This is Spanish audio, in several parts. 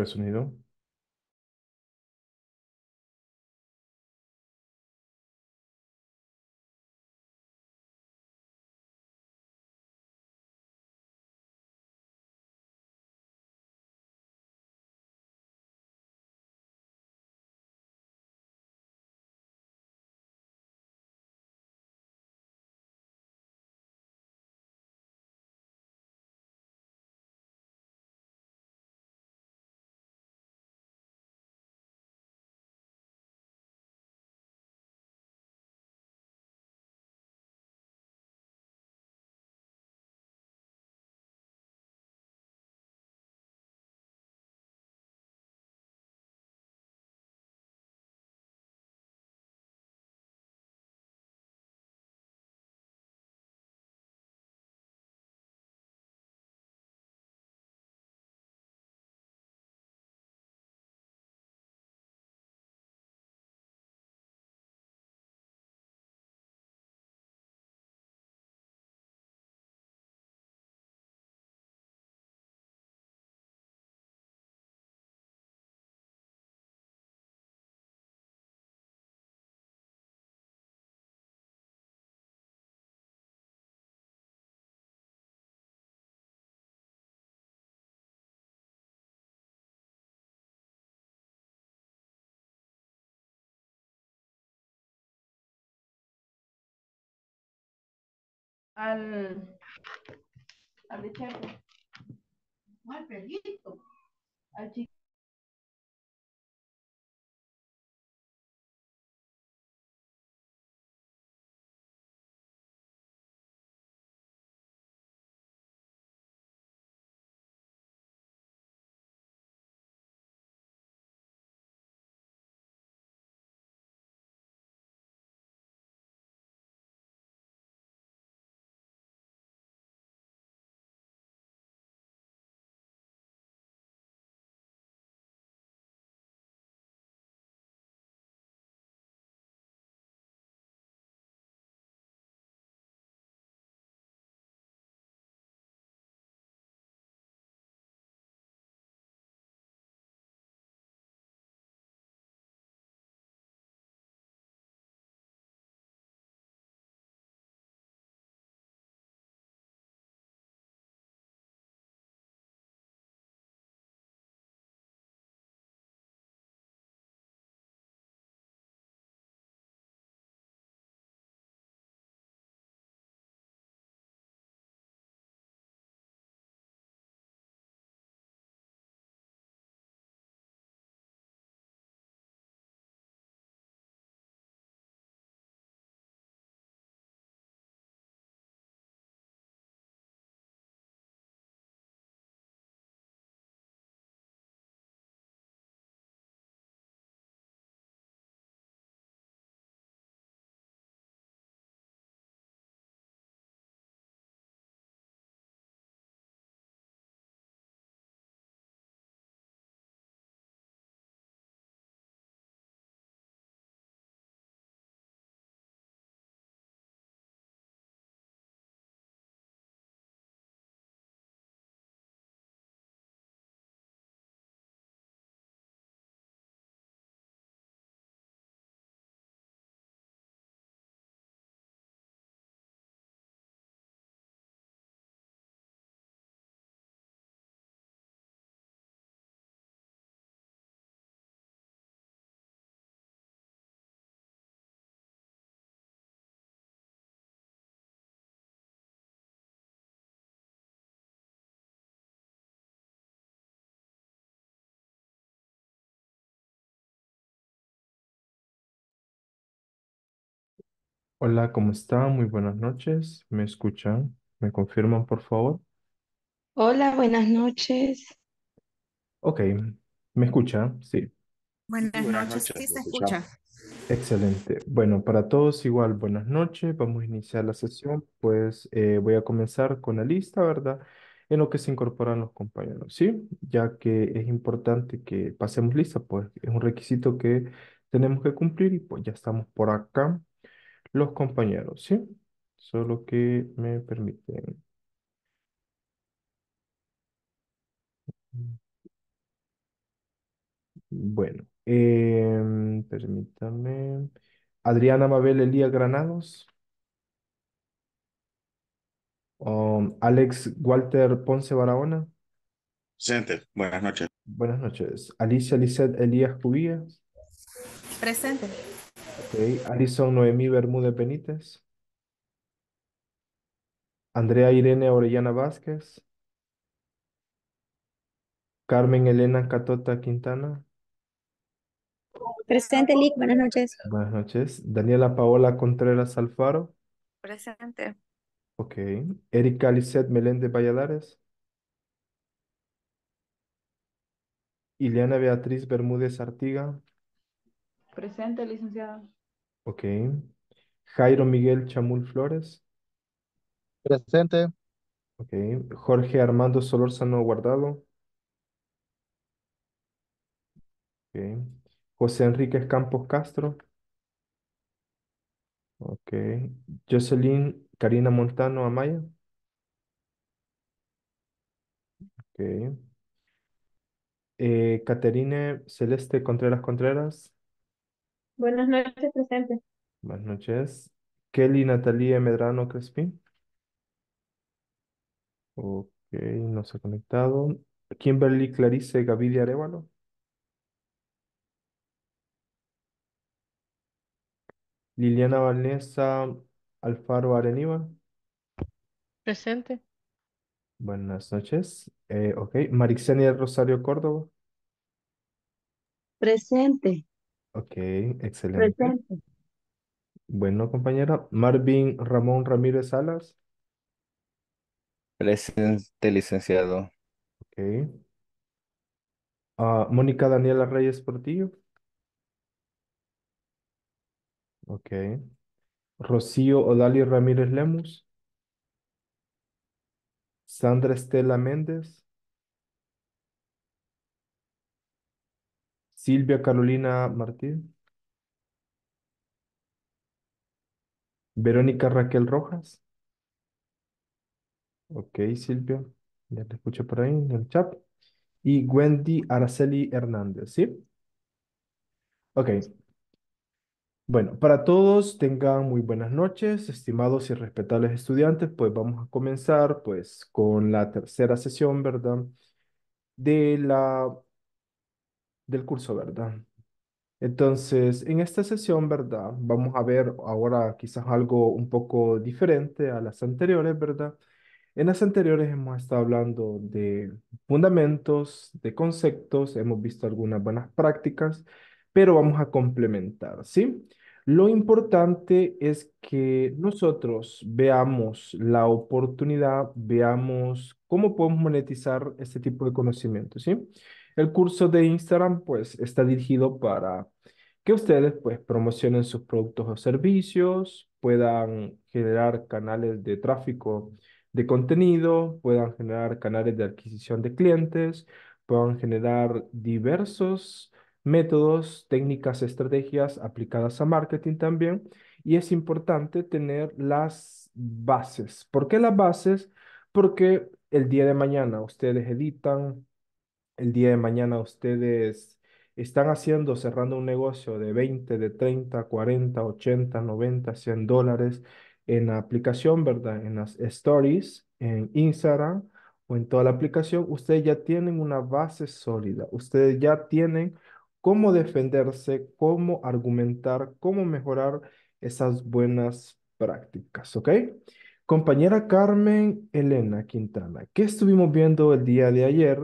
de sonido. al, al Al perrito. Al chico Hola, ¿cómo están? Muy buenas noches. ¿Me escuchan? ¿Me confirman, por favor? Hola, buenas noches. Ok, ¿me escucha? Sí. Buenas noches, sí se escucha. Excelente. Bueno, para todos igual, buenas noches. Vamos a iniciar la sesión. Pues eh, voy a comenzar con la lista, ¿verdad? En lo que se incorporan los compañeros, ¿sí? Ya que es importante que pasemos lista, pues es un requisito que tenemos que cumplir y pues ya estamos por acá los compañeros, ¿sí? Solo que me permiten. Bueno, em, Permítanme permítame. Adriana Mabel Elías Granados. Um, Alex Walter Ponce Barahona. Presente. Buenas noches. Buenas noches. Alicia Lisset Elías Cubías. Presente. Ok, Alison Noemí Bermúdez Benítez. Andrea Irene Orellana Vázquez. Carmen Elena Catota Quintana. Presente, Lick. Buenas noches. Buenas noches. Daniela Paola Contreras Alfaro. Presente. Ok. Erika Lisset Meléndez Valladares. Ileana Beatriz Bermúdez Artiga. Presente, licenciado. Ok. Jairo Miguel Chamul Flores. Presente. Ok. Jorge Armando Solórzano Guardado. Ok. José Enrique Campos Castro. Ok. Jocelyn Karina Montano Amaya. Ok. Eh, Caterine Celeste Contreras Contreras. Buenas noches, presente. Buenas noches. Kelly Natalia Medrano Crespin. Ok, no se ha conectado. Kimberly Clarice Gavidia Arevalo. Liliana Vanessa Alfaro Areniva. Presente. Buenas noches. Eh, ok, Marixenia Rosario Córdoba. Presente. Ok, excelente. Bueno, compañera. Marvin Ramón Ramírez Salas. Presente, licenciado. Ok. Ah, Mónica Daniela Reyes Portillo. Ok. Rocío Odalio Ramírez Lemus. Sandra Estela Méndez. Silvia Carolina Martín. Verónica Raquel Rojas. Ok, Silvia. Ya te escucho por ahí en el chat. Y Wendy Araceli Hernández, ¿sí? Ok. Bueno, para todos tengan muy buenas noches, estimados y respetables estudiantes, pues vamos a comenzar pues con la tercera sesión, ¿verdad? De la del curso, ¿verdad? Entonces, en esta sesión, ¿verdad? Vamos a ver ahora quizás algo un poco diferente a las anteriores, ¿verdad? En las anteriores hemos estado hablando de fundamentos, de conceptos, hemos visto algunas buenas prácticas, pero vamos a complementar, ¿sí? Lo importante es que nosotros veamos la oportunidad, veamos cómo podemos monetizar este tipo de conocimiento, ¿sí? sí el curso de Instagram pues está dirigido para que ustedes pues promocionen sus productos o servicios, puedan generar canales de tráfico de contenido, puedan generar canales de adquisición de clientes, puedan generar diversos métodos, técnicas, estrategias aplicadas a marketing también. Y es importante tener las bases. ¿Por qué las bases? Porque el día de mañana ustedes editan, el día de mañana ustedes están haciendo, cerrando un negocio de 20, de 30, 40, 80, 90, 100 dólares en la aplicación, ¿verdad? En las stories, en Instagram o en toda la aplicación, ustedes ya tienen una base sólida, ustedes ya tienen cómo defenderse, cómo argumentar, cómo mejorar esas buenas prácticas, ¿ok? Compañera Carmen Elena Quintana, ¿qué estuvimos viendo el día de ayer?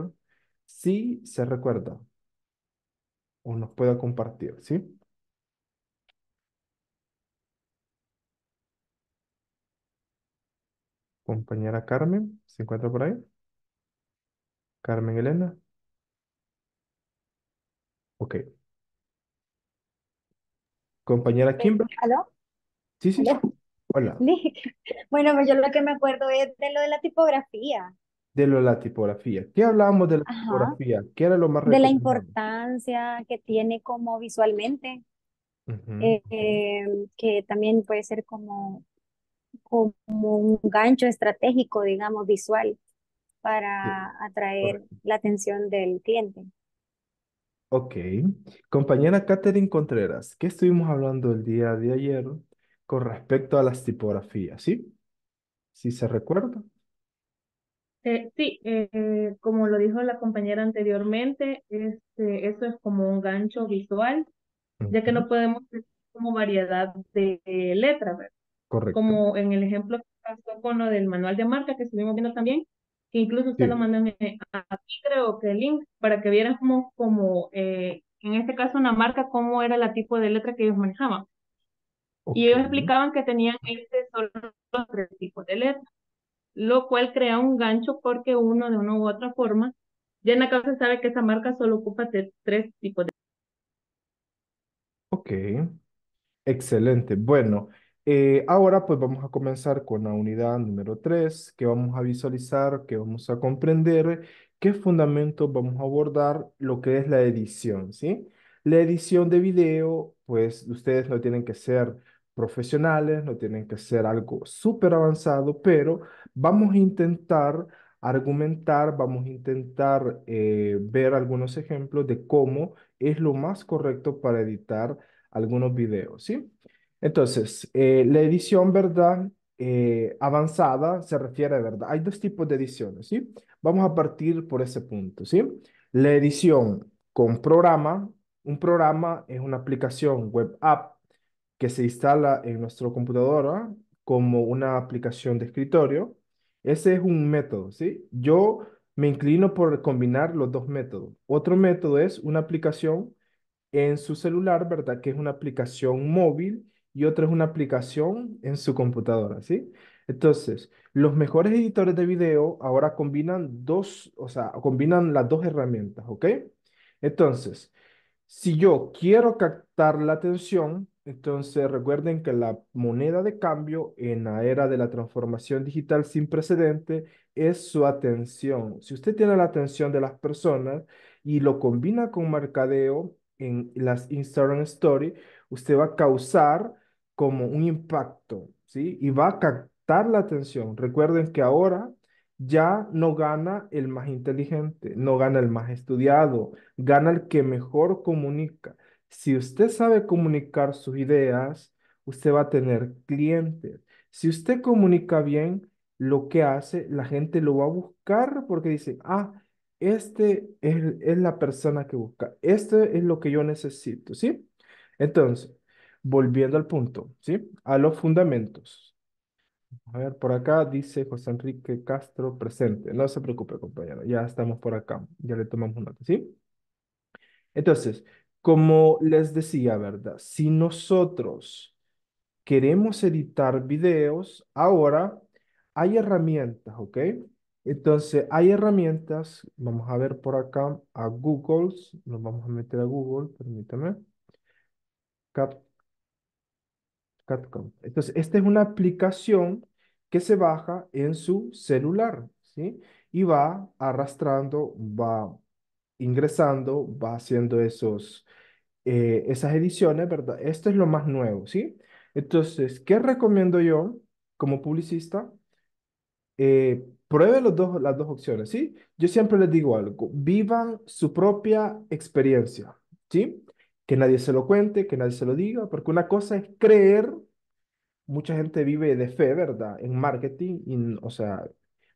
si se recuerda o nos pueda compartir, ¿sí? Compañera Carmen, ¿se encuentra por ahí? Carmen Elena. Ok. Compañera eh, Kimber. ¿Aló? Sí, sí. Hola. Bueno, pues yo lo que me acuerdo es de lo de la tipografía de la tipografía. ¿Qué hablábamos de la tipografía? ¿Qué era lo más De la importancia que tiene como visualmente, em, que también puede ser como, como un gancho estratégico, digamos, visual para atraer la atención del cliente. Ok. Compañera Catherine Contreras, ¿qué estuvimos hablando el día de ayer con respecto a las tipografías? ¿Sí? ¿Sí se recuerda? Eh, sí, eh, como lo dijo la compañera anteriormente, este, eso es como un gancho visual, ya que no podemos tener como variedad de letras, Correcto. Como en el ejemplo que pasó con lo del manual de marca que estuvimos viendo también, que incluso usted lo mandó aquí, creo que el link, para que vieran como, como eh, en este caso una marca, cómo era el tipo de letra que ellos manejaban. Y ellos explicaban que tenían este solo los tres tipos de letras lo cual crea un gancho porque uno de una u otra forma ya en la casa sabe que esa marca solo ocupa tres tipos de... Ok, excelente. Bueno, eh, ahora pues vamos a comenzar con la unidad número tres, que vamos a visualizar, que vamos a comprender, qué fundamentos vamos a abordar, lo que es la edición, ¿sí? La edición de video, pues ustedes no tienen que ser profesionales, no tienen que ser algo súper avanzado, pero vamos a intentar argumentar, vamos a intentar eh, ver algunos ejemplos de cómo es lo más correcto para editar algunos videos, ¿sí? Entonces, eh, la edición, ¿verdad? Eh, avanzada se refiere, ¿verdad? Hay dos tipos de ediciones, ¿sí? Vamos a partir por ese punto, ¿sí? La edición con programa, un programa es una aplicación web app que se instala en nuestro computadora ¿ah? como una aplicación de escritorio. Ese es un método, ¿sí? Yo me inclino por combinar los dos métodos. Otro método es una aplicación en su celular, ¿verdad? Que es una aplicación móvil y otra es una aplicación en su computadora, ¿sí? Entonces, los mejores editores de video ahora combinan dos, o sea, combinan las dos herramientas, ¿ok? Entonces, si yo quiero captar la atención, entonces, recuerden que la moneda de cambio en la era de la transformación digital sin precedente es su atención. Si usted tiene la atención de las personas y lo combina con mercadeo en las Instagram Story, usted va a causar como un impacto, ¿sí? Y va a captar la atención. Recuerden que ahora ya no gana el más inteligente, no gana el más estudiado, gana el que mejor comunica. Si usted sabe comunicar sus ideas, usted va a tener clientes. Si usted comunica bien lo que hace, la gente lo va a buscar porque dice, ah, este es, la persona que busca, Esto es lo que yo necesito, ¿sí? Entonces, volviendo al punto, ¿sí? A los fundamentos. A ver, por acá dice José Enrique Castro presente. No se preocupe, compañero, ya estamos por acá, ya le tomamos nota, ¿sí? Entonces, como les decía, ¿verdad? Si nosotros queremos editar videos, ahora hay herramientas, ¿ok? Entonces, hay herramientas, vamos a ver por acá a Google, nos vamos a meter a Google, permítame. Entonces, esta es una aplicación que se baja en su celular, ¿sí? Y va arrastrando, va ingresando, va haciendo esos, eh, esas ediciones, ¿verdad? Esto es lo más nuevo, ¿sí? Entonces, ¿qué recomiendo yo como publicista? Eh, pruebe los dos, las dos opciones, ¿sí? Yo siempre les digo algo, vivan su propia experiencia, ¿sí? Que nadie se lo cuente, que nadie se lo diga, porque una cosa es creer, mucha gente vive de fe, ¿verdad? En marketing, o sea,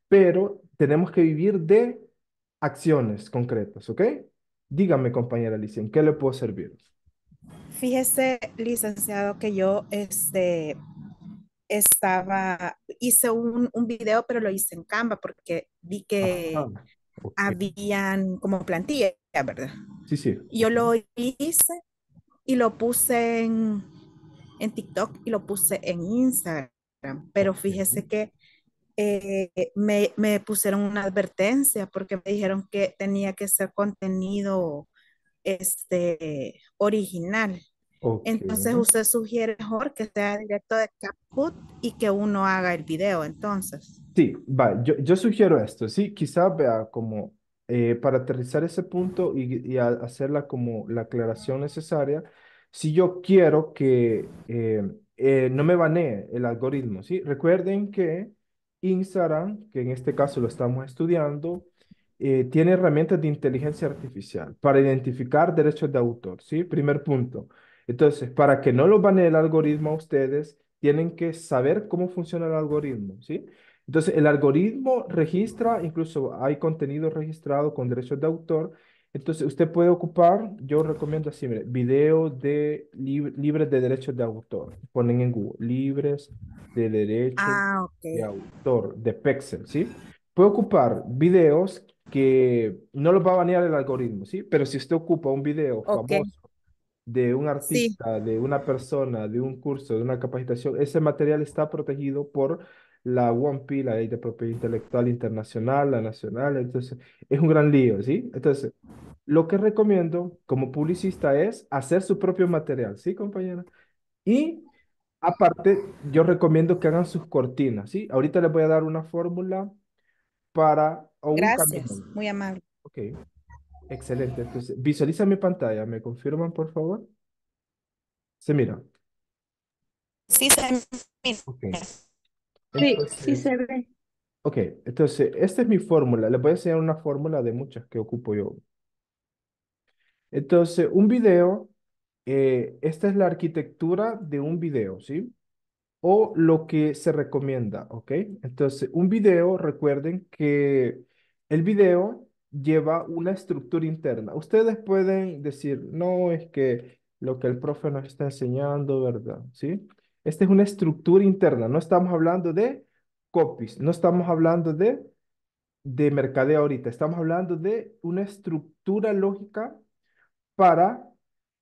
pero tenemos que vivir de acciones concretas, ¿ok? Dígame, compañera Alicia, ¿en qué le puedo servir? Fíjese, licenciado, que yo este, estaba, hice un, un video, pero lo hice en Canva porque vi que ah, habían como plantilla, ¿verdad? Sí, sí. Yo lo hice y lo puse en, en TikTok y lo puse en Instagram, pero fíjese que eh, me, pusieron una advertencia porque me dijeron que tenía que ser contenido este, original. Entonces usted sugiere mejor que sea directo de Capcut y que uno haga el video, entonces. Sí, va, yo, sugiero esto, sí, quizás vea como eh, para aterrizar ese punto y, hacerla como la aclaración necesaria, si yo quiero que eh, no me banee el algoritmo, ¿sí? Recuerden que Instagram, que en este caso lo estamos estudiando, eh, tiene herramientas de inteligencia artificial para identificar derechos de autor, ¿sí? Primer punto. Entonces, para que no lo banee el algoritmo a ustedes, tienen que saber cómo funciona el algoritmo, ¿sí? Entonces, el algoritmo registra, incluso hay contenido registrado con derechos de autor entonces, usted puede ocupar, yo recomiendo así, mire, videos de libres de derechos de autor. Ponen en Google, libres de derechos ah, de autor, de Pexel, ¿sí? Puede ocupar videos que no los va a banear el algoritmo, ¿sí? Pero si usted ocupa un video famoso de un artista, de una persona, de un curso, de una capacitación, ese material está protegido por la one-pie la Ley de Propiedad Intelectual Internacional, la nacional, entonces es un gran lío, ¿sí? Entonces, lo que recomiendo como publicista es hacer su propio material, ¿sí, compañera? Y aparte, yo recomiendo que hagan sus cortinas, ¿sí? Ahorita les voy a dar una fórmula para... Gracias, muy amable. Ok, excelente. Entonces, visualiza mi pantalla, ¿me confirman, por favor? Se mira. Sí, se mira sí, sí se ve. Ok, entonces, esta es mi fórmula. Les voy a enseñar una fórmula de muchas que ocupo yo. Entonces, un video, eh, esta es la arquitectura de un video, ¿sí? O lo que se recomienda, ¿ok? Entonces, un video, recuerden que el video lleva una estructura interna. Ustedes pueden decir, no, es que lo que el profe nos está enseñando, ¿verdad? ¿Sí? Esta es una estructura interna, no estamos hablando de copies, no estamos hablando de, de mercadeo ahorita, estamos hablando de una estructura lógica para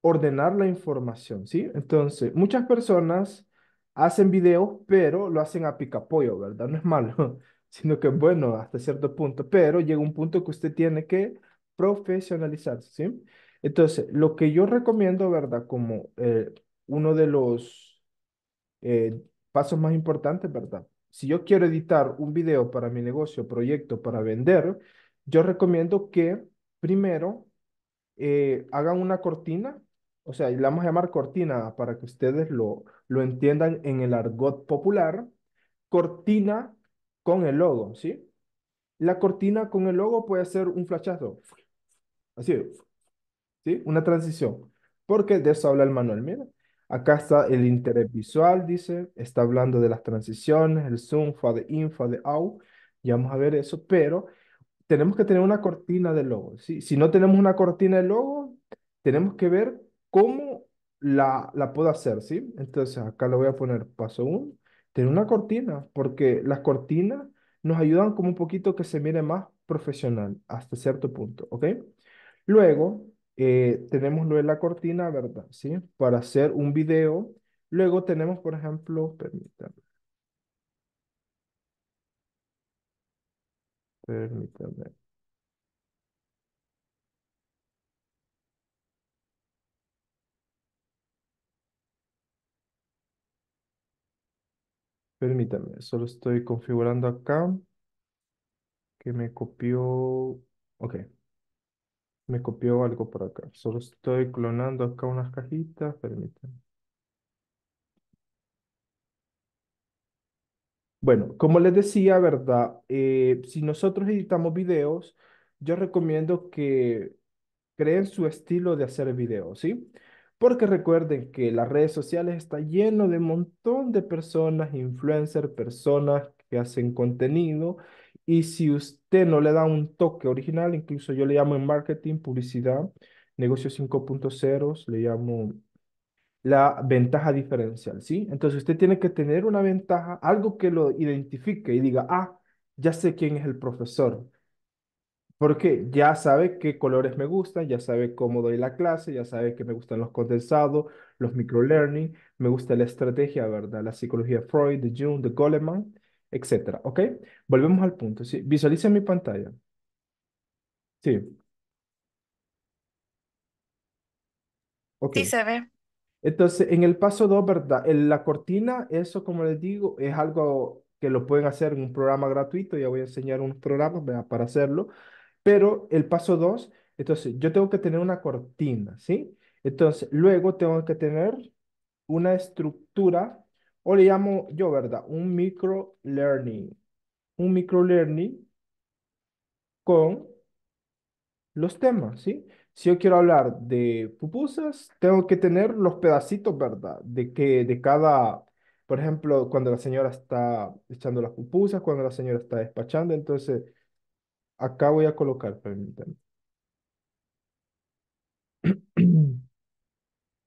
ordenar la información, ¿sí? Entonces, muchas personas hacen videos, pero lo hacen a picapollo, ¿verdad? No es malo, sino que es bueno hasta cierto punto, pero llega un punto que usted tiene que profesionalizarse, ¿sí? Entonces, lo que yo recomiendo, ¿verdad? Como eh, uno de los eh, pasos más importantes, ¿verdad? Si yo quiero editar un video para mi negocio, proyecto, para vender, yo recomiendo que primero eh, hagan una cortina, o sea, la vamos a llamar cortina para que ustedes lo, lo entiendan en el argot popular, cortina con el logo, ¿sí? La cortina con el logo puede ser un flachazo así, ¿sí? Una transición, porque de eso habla el manual, mira. Acá está el interés visual, dice, está hablando de las transiciones, el zoom, de in, de out, ya vamos a ver eso, pero tenemos que tener una cortina de logo, ¿sí? Si no tenemos una cortina de logo, tenemos que ver cómo la, la puedo hacer, ¿sí? Entonces acá lo voy a poner paso 1, tener una cortina, porque las cortinas nos ayudan como un poquito que se mire más profesional hasta cierto punto, ¿ok? Luego, eh, tenemos lo la cortina, ¿verdad? ¿Sí? Para hacer un video. Luego tenemos, por ejemplo, permítanme. Permítanme. Permítanme, solo estoy configurando acá que me copió. Ok. Me copió algo por acá. Solo estoy clonando acá unas cajitas. Permítanme. Bueno, como les decía, ¿verdad? Eh, si nosotros editamos videos, yo recomiendo que creen su estilo de hacer videos, ¿sí? Porque recuerden que las redes sociales está lleno de un montón de personas, influencers, personas que hacen contenido y si usted no le da un toque original, incluso yo le llamo en marketing, publicidad, negocio 5.0, le llamo la ventaja diferencial, ¿sí? Entonces usted tiene que tener una ventaja, algo que lo identifique y diga, ah, ya sé quién es el profesor, porque ya sabe qué colores me gustan, ya sabe cómo doy la clase, ya sabe que me gustan los condensados, los microlearning, me gusta la estrategia, ¿verdad? La psicología Freud, de Jung, de Goleman etcétera. ¿Ok? Volvemos al punto. ¿sí? Visualicen mi pantalla. Sí. Okay. Sí se ve. Entonces, en el paso 2, ¿verdad? En la cortina, eso como les digo, es algo que lo pueden hacer en un programa gratuito. Ya voy a enseñar un programa para hacerlo. Pero el paso 2, entonces, yo tengo que tener una cortina, ¿sí? Entonces, luego tengo que tener una estructura o le llamo yo, ¿verdad? Un micro learning. Un micro learning con los temas, ¿sí? Si yo quiero hablar de pupusas, tengo que tener los pedacitos, ¿verdad? De que de cada, por ejemplo, cuando la señora está echando las pupusas, cuando la señora está despachando, entonces acá voy a colocar, permítanme.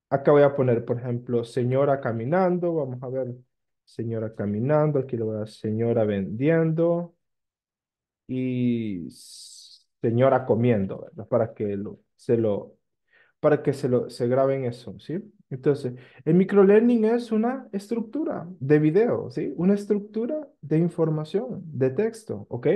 Acá voy a poner, por ejemplo, señora caminando. Vamos a ver, señora caminando. Aquí le voy a señora vendiendo. Y señora comiendo, ¿verdad? Para que se lo, para que se lo, se graben eso, ¿sí? Entonces, el microlearning es una estructura de video, ¿sí? Una estructura de información, de texto, ¿ok?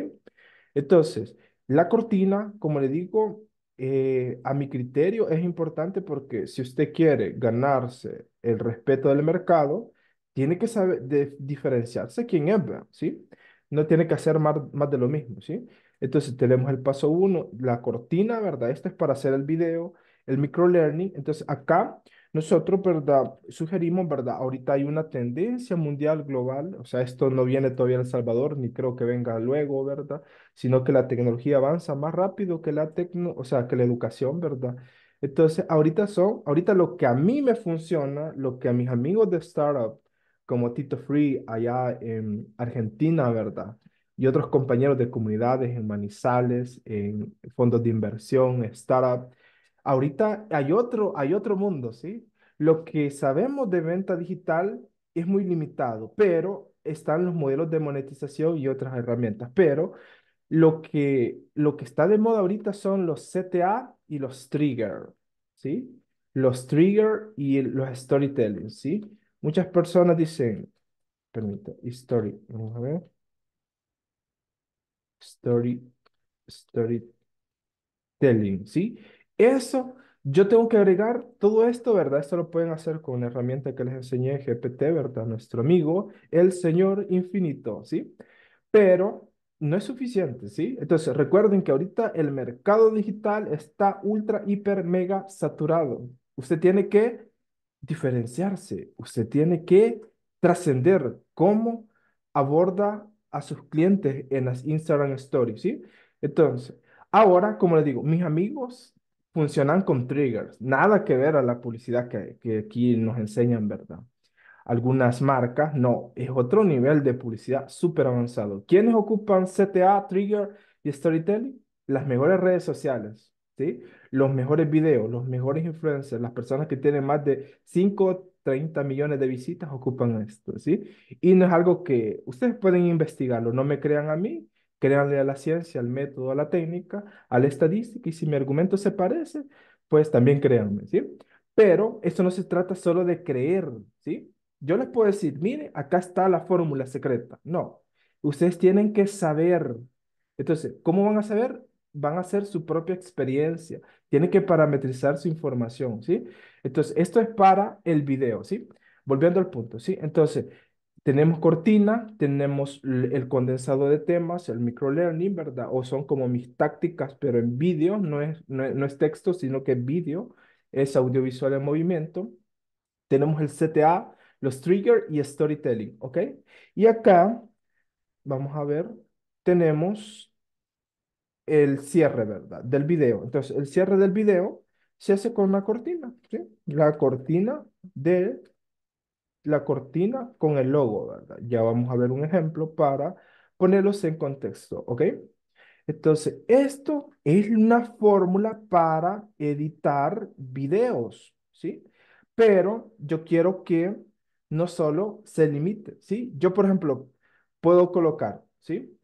Entonces, la cortina, como le digo, eh, a mi criterio es importante porque si usted quiere ganarse el respeto del mercado, tiene que saber diferenciarse quién es, ¿sí? No tiene que hacer más, más de lo mismo, ¿sí? Entonces tenemos el paso uno, la cortina, ¿verdad? Esto es para hacer el video, el microlearning. Entonces acá nosotros, ¿verdad? Sugerimos, ¿verdad? Ahorita hay una tendencia mundial global, o sea, esto no viene todavía en El Salvador, ni creo que venga luego, ¿verdad? Sino que la tecnología avanza más rápido que la tecno, o sea, que la educación, ¿verdad? Entonces, ahorita son, ahorita lo que a mí me funciona, lo que a mis amigos de startup, como Tito Free allá en Argentina, ¿verdad? Y otros compañeros de comunidades en Manizales, en fondos de inversión, startup, Ahorita hay otro, hay otro mundo, ¿sí? Lo que sabemos de venta digital es muy limitado, pero están los modelos de monetización y otras herramientas. Pero lo que, lo que está de moda ahorita son los CTA y los trigger, ¿sí? Los trigger y los storytelling, ¿sí? Muchas personas dicen, permita, story, vamos a ver. Story, storytelling, ¿sí? Eso, yo tengo que agregar todo esto, ¿verdad? Esto lo pueden hacer con una herramienta que les enseñé, GPT, ¿verdad? Nuestro amigo, el Señor Infinito, ¿sí? Pero no es suficiente, ¿sí? Entonces, recuerden que ahorita el mercado digital está ultra, hiper, mega saturado. Usted tiene que diferenciarse, usted tiene que trascender cómo aborda a sus clientes en las Instagram Stories, ¿sí? Entonces, ahora, como les digo, mis amigos funcionan con triggers, nada que ver a la publicidad que, aquí nos enseñan, ¿verdad? Algunas marcas, no, es otro nivel de publicidad súper avanzado. ¿Quiénes ocupan CTA, trigger y storytelling? Las mejores redes sociales, ¿sí? Los mejores videos, los mejores influencers, las personas que tienen más de 5, 30 millones de visitas ocupan esto, ¿sí? Y no es algo que ustedes pueden investigarlo, no me crean a mí, créanle a la ciencia, al método, a la técnica, a la estadística, y si mi argumento se parece, pues también créanme, ¿sí? Pero esto no se trata solo de creer, ¿sí? Yo les puedo decir, mire, acá está la fórmula secreta. No, ustedes tienen que saber. Entonces, ¿cómo van a saber? Van a hacer su propia experiencia. Tienen que parametrizar su información, ¿sí? Entonces, esto es para el video, ¿sí? Volviendo al punto, ¿sí? Entonces, tenemos cortina, tenemos el condensado de temas, el microlearning, ¿verdad? O son como mis tácticas, pero en vídeo, no es, no es, texto, sino que en vídeo, es audiovisual en movimiento. Tenemos el CTA, los triggers y storytelling, ¿ok? Y acá, vamos a ver, tenemos el cierre, ¿verdad? Del video. Entonces, el cierre del video se hace con una cortina, ¿sí? La cortina del la cortina con el logo, ¿verdad? Ya vamos a ver un ejemplo para ponerlos en contexto, ¿ok? Entonces, esto es una fórmula para editar videos, ¿sí? Pero yo quiero que no solo se limite, ¿sí? Yo, por ejemplo, puedo colocar, ¿sí?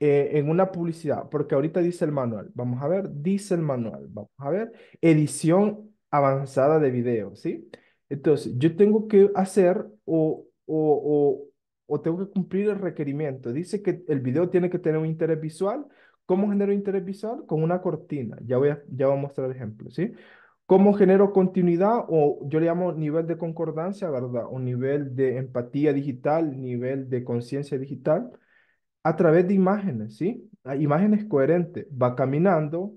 Eh, en una publicidad, porque ahorita dice el manual, vamos a ver, dice el manual, vamos a ver, edición avanzada de video, ¿sí? Entonces, yo tengo que hacer o, o, o, tengo que cumplir el requerimiento. Dice que el video tiene que tener un interés visual. ¿Cómo genero interés visual? Con una cortina. Ya voy a, ya a mostrar el ejemplo, ¿sí? ¿Cómo genero continuidad? O yo le llamo nivel de concordancia, ¿verdad? O nivel de empatía digital, nivel de conciencia digital, a través de imágenes, ¿sí? Ah, imágenes coherentes. Va caminando,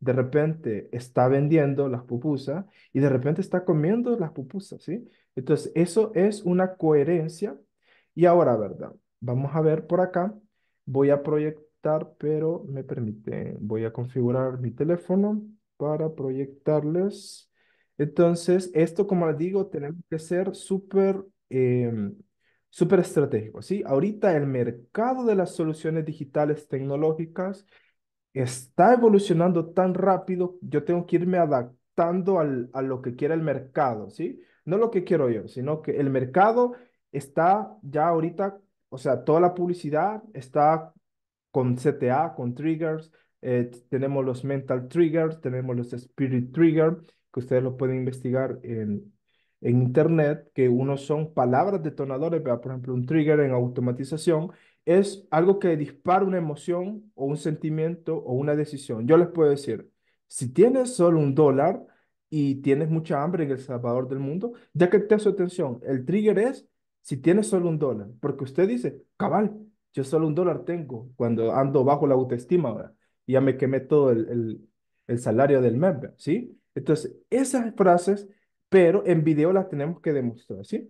de repente está vendiendo las pupusas y de repente está comiendo las pupusas, ¿sí? Entonces, eso es una coherencia. Y ahora, ¿verdad? Vamos a ver por acá. Voy a proyectar, pero me permite, voy a configurar mi teléfono para proyectarles. Entonces, esto, como les digo, tenemos que ser súper... Eh, súper estratégico, ¿sí? Ahorita el mercado de las soluciones digitales tecnológicas está evolucionando tan rápido, yo tengo que irme adaptando a lo que quiera el mercado, ¿sí? No lo que quiero yo, sino que el mercado está ya ahorita, o sea, toda la publicidad está con CTA, con triggers, eh, tenemos los mental triggers, tenemos los spirit triggers, que ustedes lo pueden investigar en, internet, que unos son palabras detonadores ¿verdad? por ejemplo, un trigger en automatización es algo que dispara una emoción o un sentimiento o una decisión. Yo les puedo decir, si tienes solo un dólar y tienes mucha hambre en El Salvador del mundo, ya que te hace atención, el trigger es si tienes solo un dólar, porque usted dice, cabal, yo solo un dólar tengo cuando ando bajo la autoestima, ya me quemé todo el, el, salario del mes, ¿sí? Entonces, esas frases, pero en video las tenemos que demostrar, ¿sí?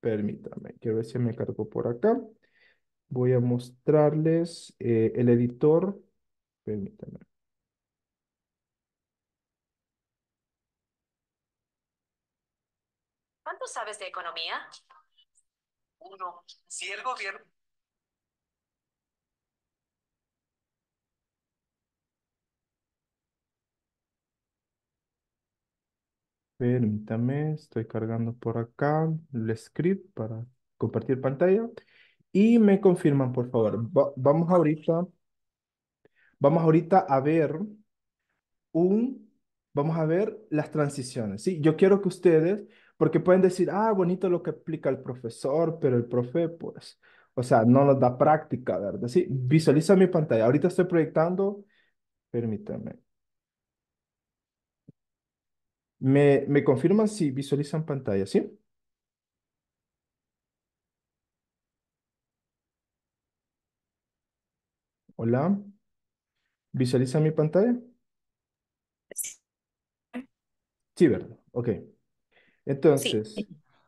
Permítame, quiero ver si me cargo por acá. Voy a mostrarles eh, el editor. Permítanme. ¿Cuánto sabes de economía? Uno. Si el gobierno... Permítame, estoy cargando por acá el script para compartir pantalla. Y me confirman, por favor. vamos ahorita, vamos ahorita a ver un, vamos a ver las transiciones, ¿sí? Yo quiero que ustedes, porque pueden decir, ah, bonito lo que explica el profesor, pero el profe, pues, o sea, no nos da práctica, ¿verdad? Sí, visualiza mi pantalla. Ahorita estoy proyectando, permítanme. Me, me confirman si visualizan pantalla, ¿sí? Hola, ¿visualiza mi pantalla? Sí, ¿verdad? Ok. Entonces,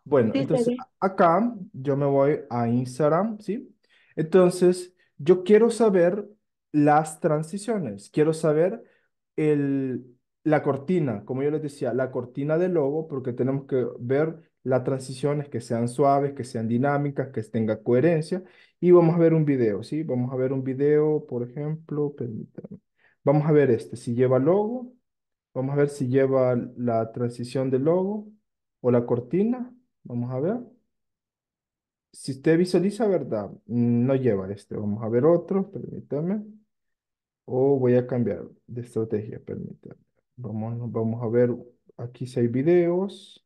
bueno, entonces acá yo me voy a Instagram, ¿sí? Entonces, yo quiero saber las transiciones, quiero saber el, la cortina, como yo les decía, la cortina del logo, porque tenemos que ver las transiciones que sean suaves, que sean dinámicas, que tenga coherencia, y vamos a ver un video, ¿sí? Vamos a ver un video, por ejemplo, permítanme. Vamos a ver este, si lleva logo, vamos a ver si lleva la transición de logo o la cortina, vamos a ver. Si usted visualiza, ¿verdad? Mm, no lleva este, vamos a ver otro, permítame O voy a cambiar de estrategia, permítanme. Vamos, vamos a ver, aquí si hay videos.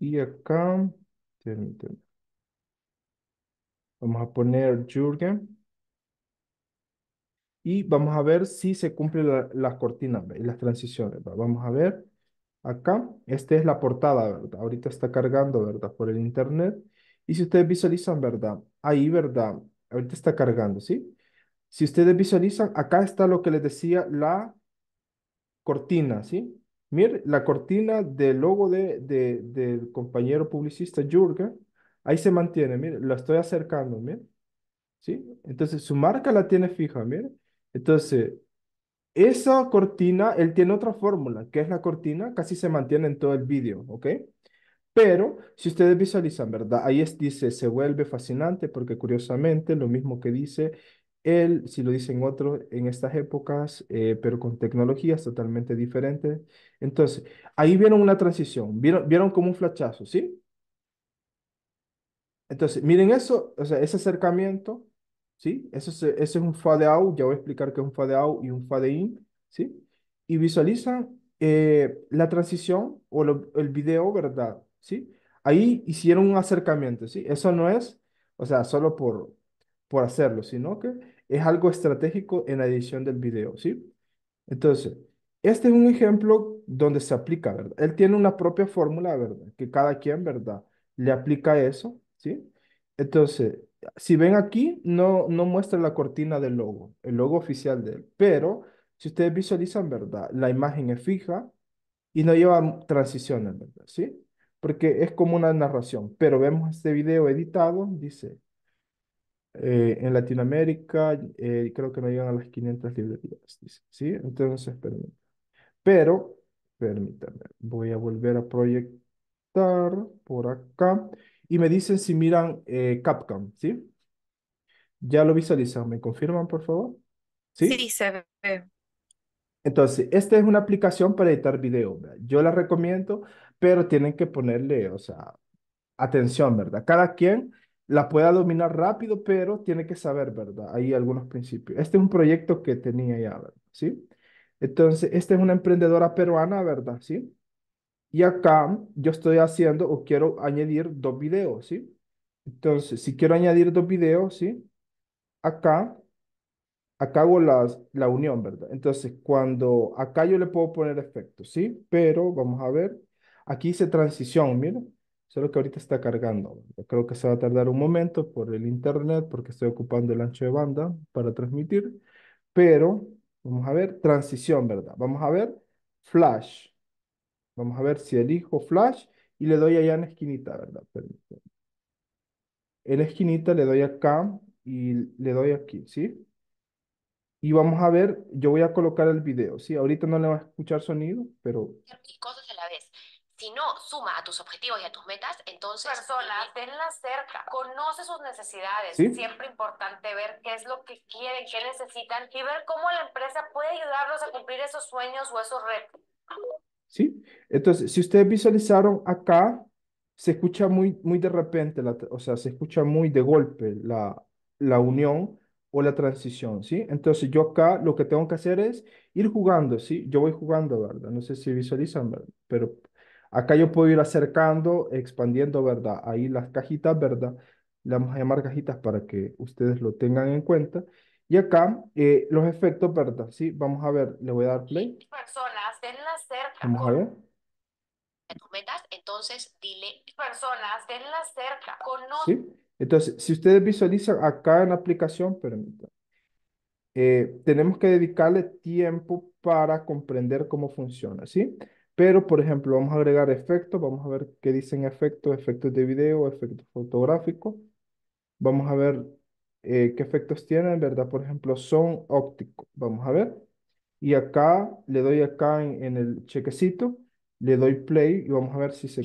Y acá, Vamos a poner Jürgen. Y vamos a ver si se cumplen la, las cortinas y las transiciones. Vamos a ver. Acá, esta es la portada, ¿verdad? Ahorita está cargando, ¿verdad? Por el internet. Y si ustedes visualizan, ¿verdad? Ahí, ¿verdad? Ahorita está cargando, ¿sí? Si ustedes visualizan, acá está lo que les decía la cortina, ¿sí? Miren, la cortina del logo de, del compañero publicista Jurgen, ahí se mantiene, miren, la estoy acercando, ¿Sí? Entonces su marca la tiene fija, Mira, Entonces, esa cortina, él tiene otra fórmula, que es la cortina, casi se mantiene en todo el vídeo, ¿ok? Pero si ustedes visualizan, ¿verdad? Ahí es, dice, se vuelve fascinante porque curiosamente lo mismo que dice él, si lo dicen otros, en estas épocas, eh, pero con tecnologías totalmente diferentes. Entonces, ahí vieron una transición, vieron, vieron como un flachazo, ¿sí? Entonces, miren eso, o sea, ese acercamiento, ¿sí? Eso es, un fade out, ya voy a explicar qué es un fade out y un fade in, ¿sí? Y visualizan eh, la transición o el video, ¿verdad? ¿Sí? Ahí hicieron un acercamiento, ¿sí? Eso no es, o sea, solo por, por hacerlo, sino que es algo estratégico en la edición del video, ¿sí? Entonces, este es un ejemplo donde se aplica, ¿verdad? Él tiene una propia fórmula, ¿verdad? Que cada quien, ¿verdad? Le aplica eso, ¿sí? Entonces, si ven aquí, no, no muestra la cortina del logo, el logo oficial de él, pero si ustedes visualizan, ¿verdad? La imagen es fija y no lleva transiciones, ¿verdad? ¿Sí? Porque es como una narración, pero vemos este video editado, dice, eh, en Latinoamérica eh, creo que no llegan a las 500 librerías, ¿sí? Entonces, Pero, permítanme, voy a volver a proyectar por acá y me dicen si miran eh, Capcom, ¿sí? Ya lo visualizan, ¿me confirman, por favor? Sí, sí Entonces, esta es una aplicación para editar video, ¿verdad? Yo la recomiendo, pero tienen que ponerle, o sea, atención, ¿verdad? Cada quien la pueda dominar rápido, pero tiene que saber, ¿verdad? Hay algunos principios. Este es un proyecto que tenía ya, ¿Sí? Entonces, esta es una emprendedora peruana, ¿verdad? ¿Sí? Y acá yo estoy haciendo o quiero añadir dos videos, ¿sí? Entonces, si quiero añadir dos videos, ¿sí? Acá, acá hago las, la unión, ¿verdad? Entonces, cuando acá yo le puedo poner efecto ¿sí? Pero vamos a ver, aquí hice transición, miren Solo que ahorita está cargando. creo que se va a tardar un momento por el internet, porque estoy ocupando el ancho de banda para transmitir. Pero vamos a ver transición, ¿verdad? Vamos a ver flash. Vamos a ver si elijo flash y le doy allá en esquinita, ¿verdad? En esquinita le doy acá y le doy aquí, ¿sí? Y vamos a ver, yo voy a colocar el video, ¿sí? Ahorita no le va a escuchar sonido, pero si no suma a tus objetivos y a tus metas, entonces... Persona, tenla cerca, conoce sus necesidades. Es Siempre importante ver qué es lo que quieren, qué necesitan y ver cómo la empresa puede ayudarlos a cumplir esos sueños o esos retos. Sí, entonces, si ustedes visualizaron acá, se escucha muy, muy de repente, la, o sea, se escucha muy de golpe la, la unión o la transición, ¿sí? Entonces yo acá lo que tengo que hacer es ir jugando, ¿sí? Yo voy jugando, ¿verdad? No sé si visualizan, ¿verdad? Pero Acá yo puedo ir acercando, expandiendo, ¿verdad? Ahí las cajitas, ¿verdad? Le vamos a llamar cajitas para que ustedes lo tengan en cuenta. Y acá eh, los efectos, ¿verdad? Sí, vamos a ver, le voy a dar play. Personas, cerca. Vamos a ver. entonces dile, personas, denla cerca. Sí, entonces, si ustedes visualizan acá en la aplicación, permítanme. Eh, tenemos que dedicarle tiempo para comprender cómo funciona, ¿sí? sí pero, por ejemplo, vamos a agregar efectos, vamos a ver qué dicen efectos, efectos de video, efectos fotográficos. Vamos a ver eh, qué efectos tienen, ¿verdad? Por ejemplo, son ópticos, Vamos a ver. Y acá, le doy acá en, el chequecito, le doy play y vamos a ver si se...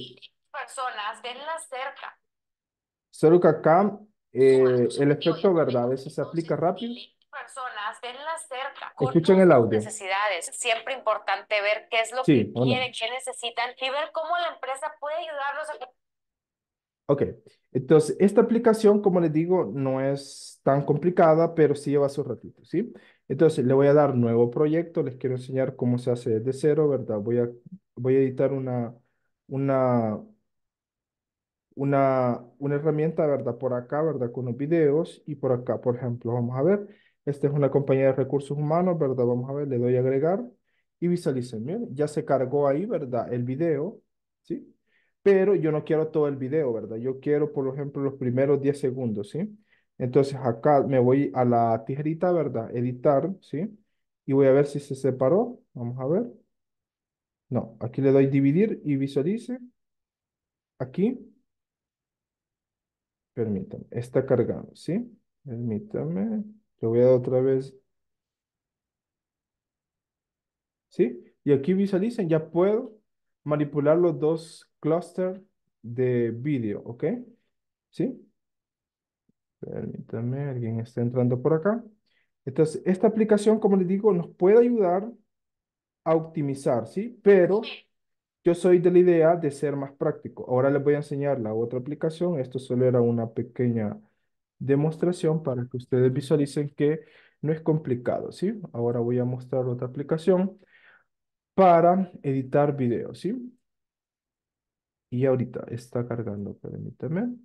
Personas, la cerca. que acá, eh, el efecto, ¿verdad? Ese se aplica rápido tenla cerca. Escuchen el audio. Necesidades. Siempre importante ver qué es lo que quieren, qué necesitan y ver cómo la empresa puede ayudarlos Ok, entonces esta aplicación, como les digo, no es tan complicada, pero sí lleva su ratito, ¿sí? Entonces le voy a dar nuevo proyecto, les quiero enseñar cómo se hace desde cero, ¿verdad? Voy a, voy a editar una, una, una, una herramienta, ¿verdad? Por acá, ¿verdad? Con los videos y por acá, por ejemplo, vamos a ver. Esta es una compañía de recursos humanos, ¿verdad? Vamos a ver, le doy agregar y visualicen. Bien, ya se cargó ahí, ¿verdad? El video, ¿sí? Pero yo no quiero todo el video, ¿verdad? Yo quiero, por ejemplo, los primeros 10 segundos, ¿sí? Entonces acá me voy a la tijerita, ¿verdad? Editar, ¿sí? Y voy a ver si se separó. Vamos a ver. No, aquí le doy dividir y visualice. Aquí. Permítanme, está cargando, ¿sí? Permítanme. Le voy a dar otra vez. ¿Sí? Y aquí visualicen, ya puedo manipular los dos clusters de vídeo, ¿ok? ¿Sí? Permítame, alguien está entrando por acá. Entonces, esta aplicación, como les digo, nos puede ayudar a optimizar, ¿sí? Pero yo soy de la idea de ser más práctico. Ahora les voy a enseñar la otra aplicación. Esto solo era una pequeña demostración para que ustedes visualicen que no es complicado, ¿sí? Ahora voy a mostrar otra aplicación para editar videos, ¿sí? Y ahorita está cargando, permíteme.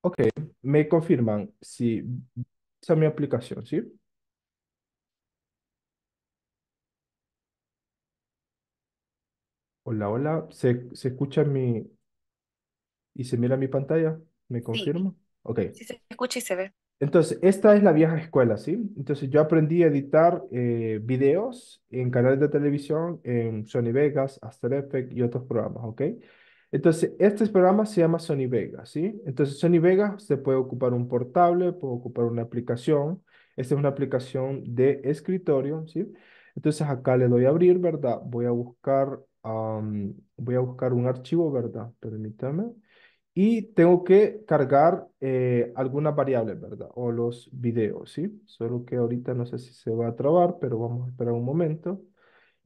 Ok, me confirman si esa es mi aplicación, ¿sí? Hola, hola. ¿Se, escucha mi y se mira mi pantalla? ¿Me confirmo? Ok. sí se escucha y se ve. Entonces, esta es la vieja escuela, ¿sí? Entonces, yo aprendí a editar eh, videos en canales de televisión, en Sony Vegas, After Effects y otros programas, ¿ok? Entonces, este programa se llama Sony Vegas, ¿sí? Entonces, Sony Vegas se puede ocupar un portable, puede ocupar una aplicación. Esta es una aplicación de escritorio, ¿sí? Entonces, acá le doy a abrir, ¿verdad? Voy a buscar voy a buscar un archivo, ¿verdad? Permítame. Y tengo que cargar eh, algunas variables, ¿verdad? O los videos, ¿sí? Solo que ahorita no sé si se va a trabar, pero vamos a esperar un momento.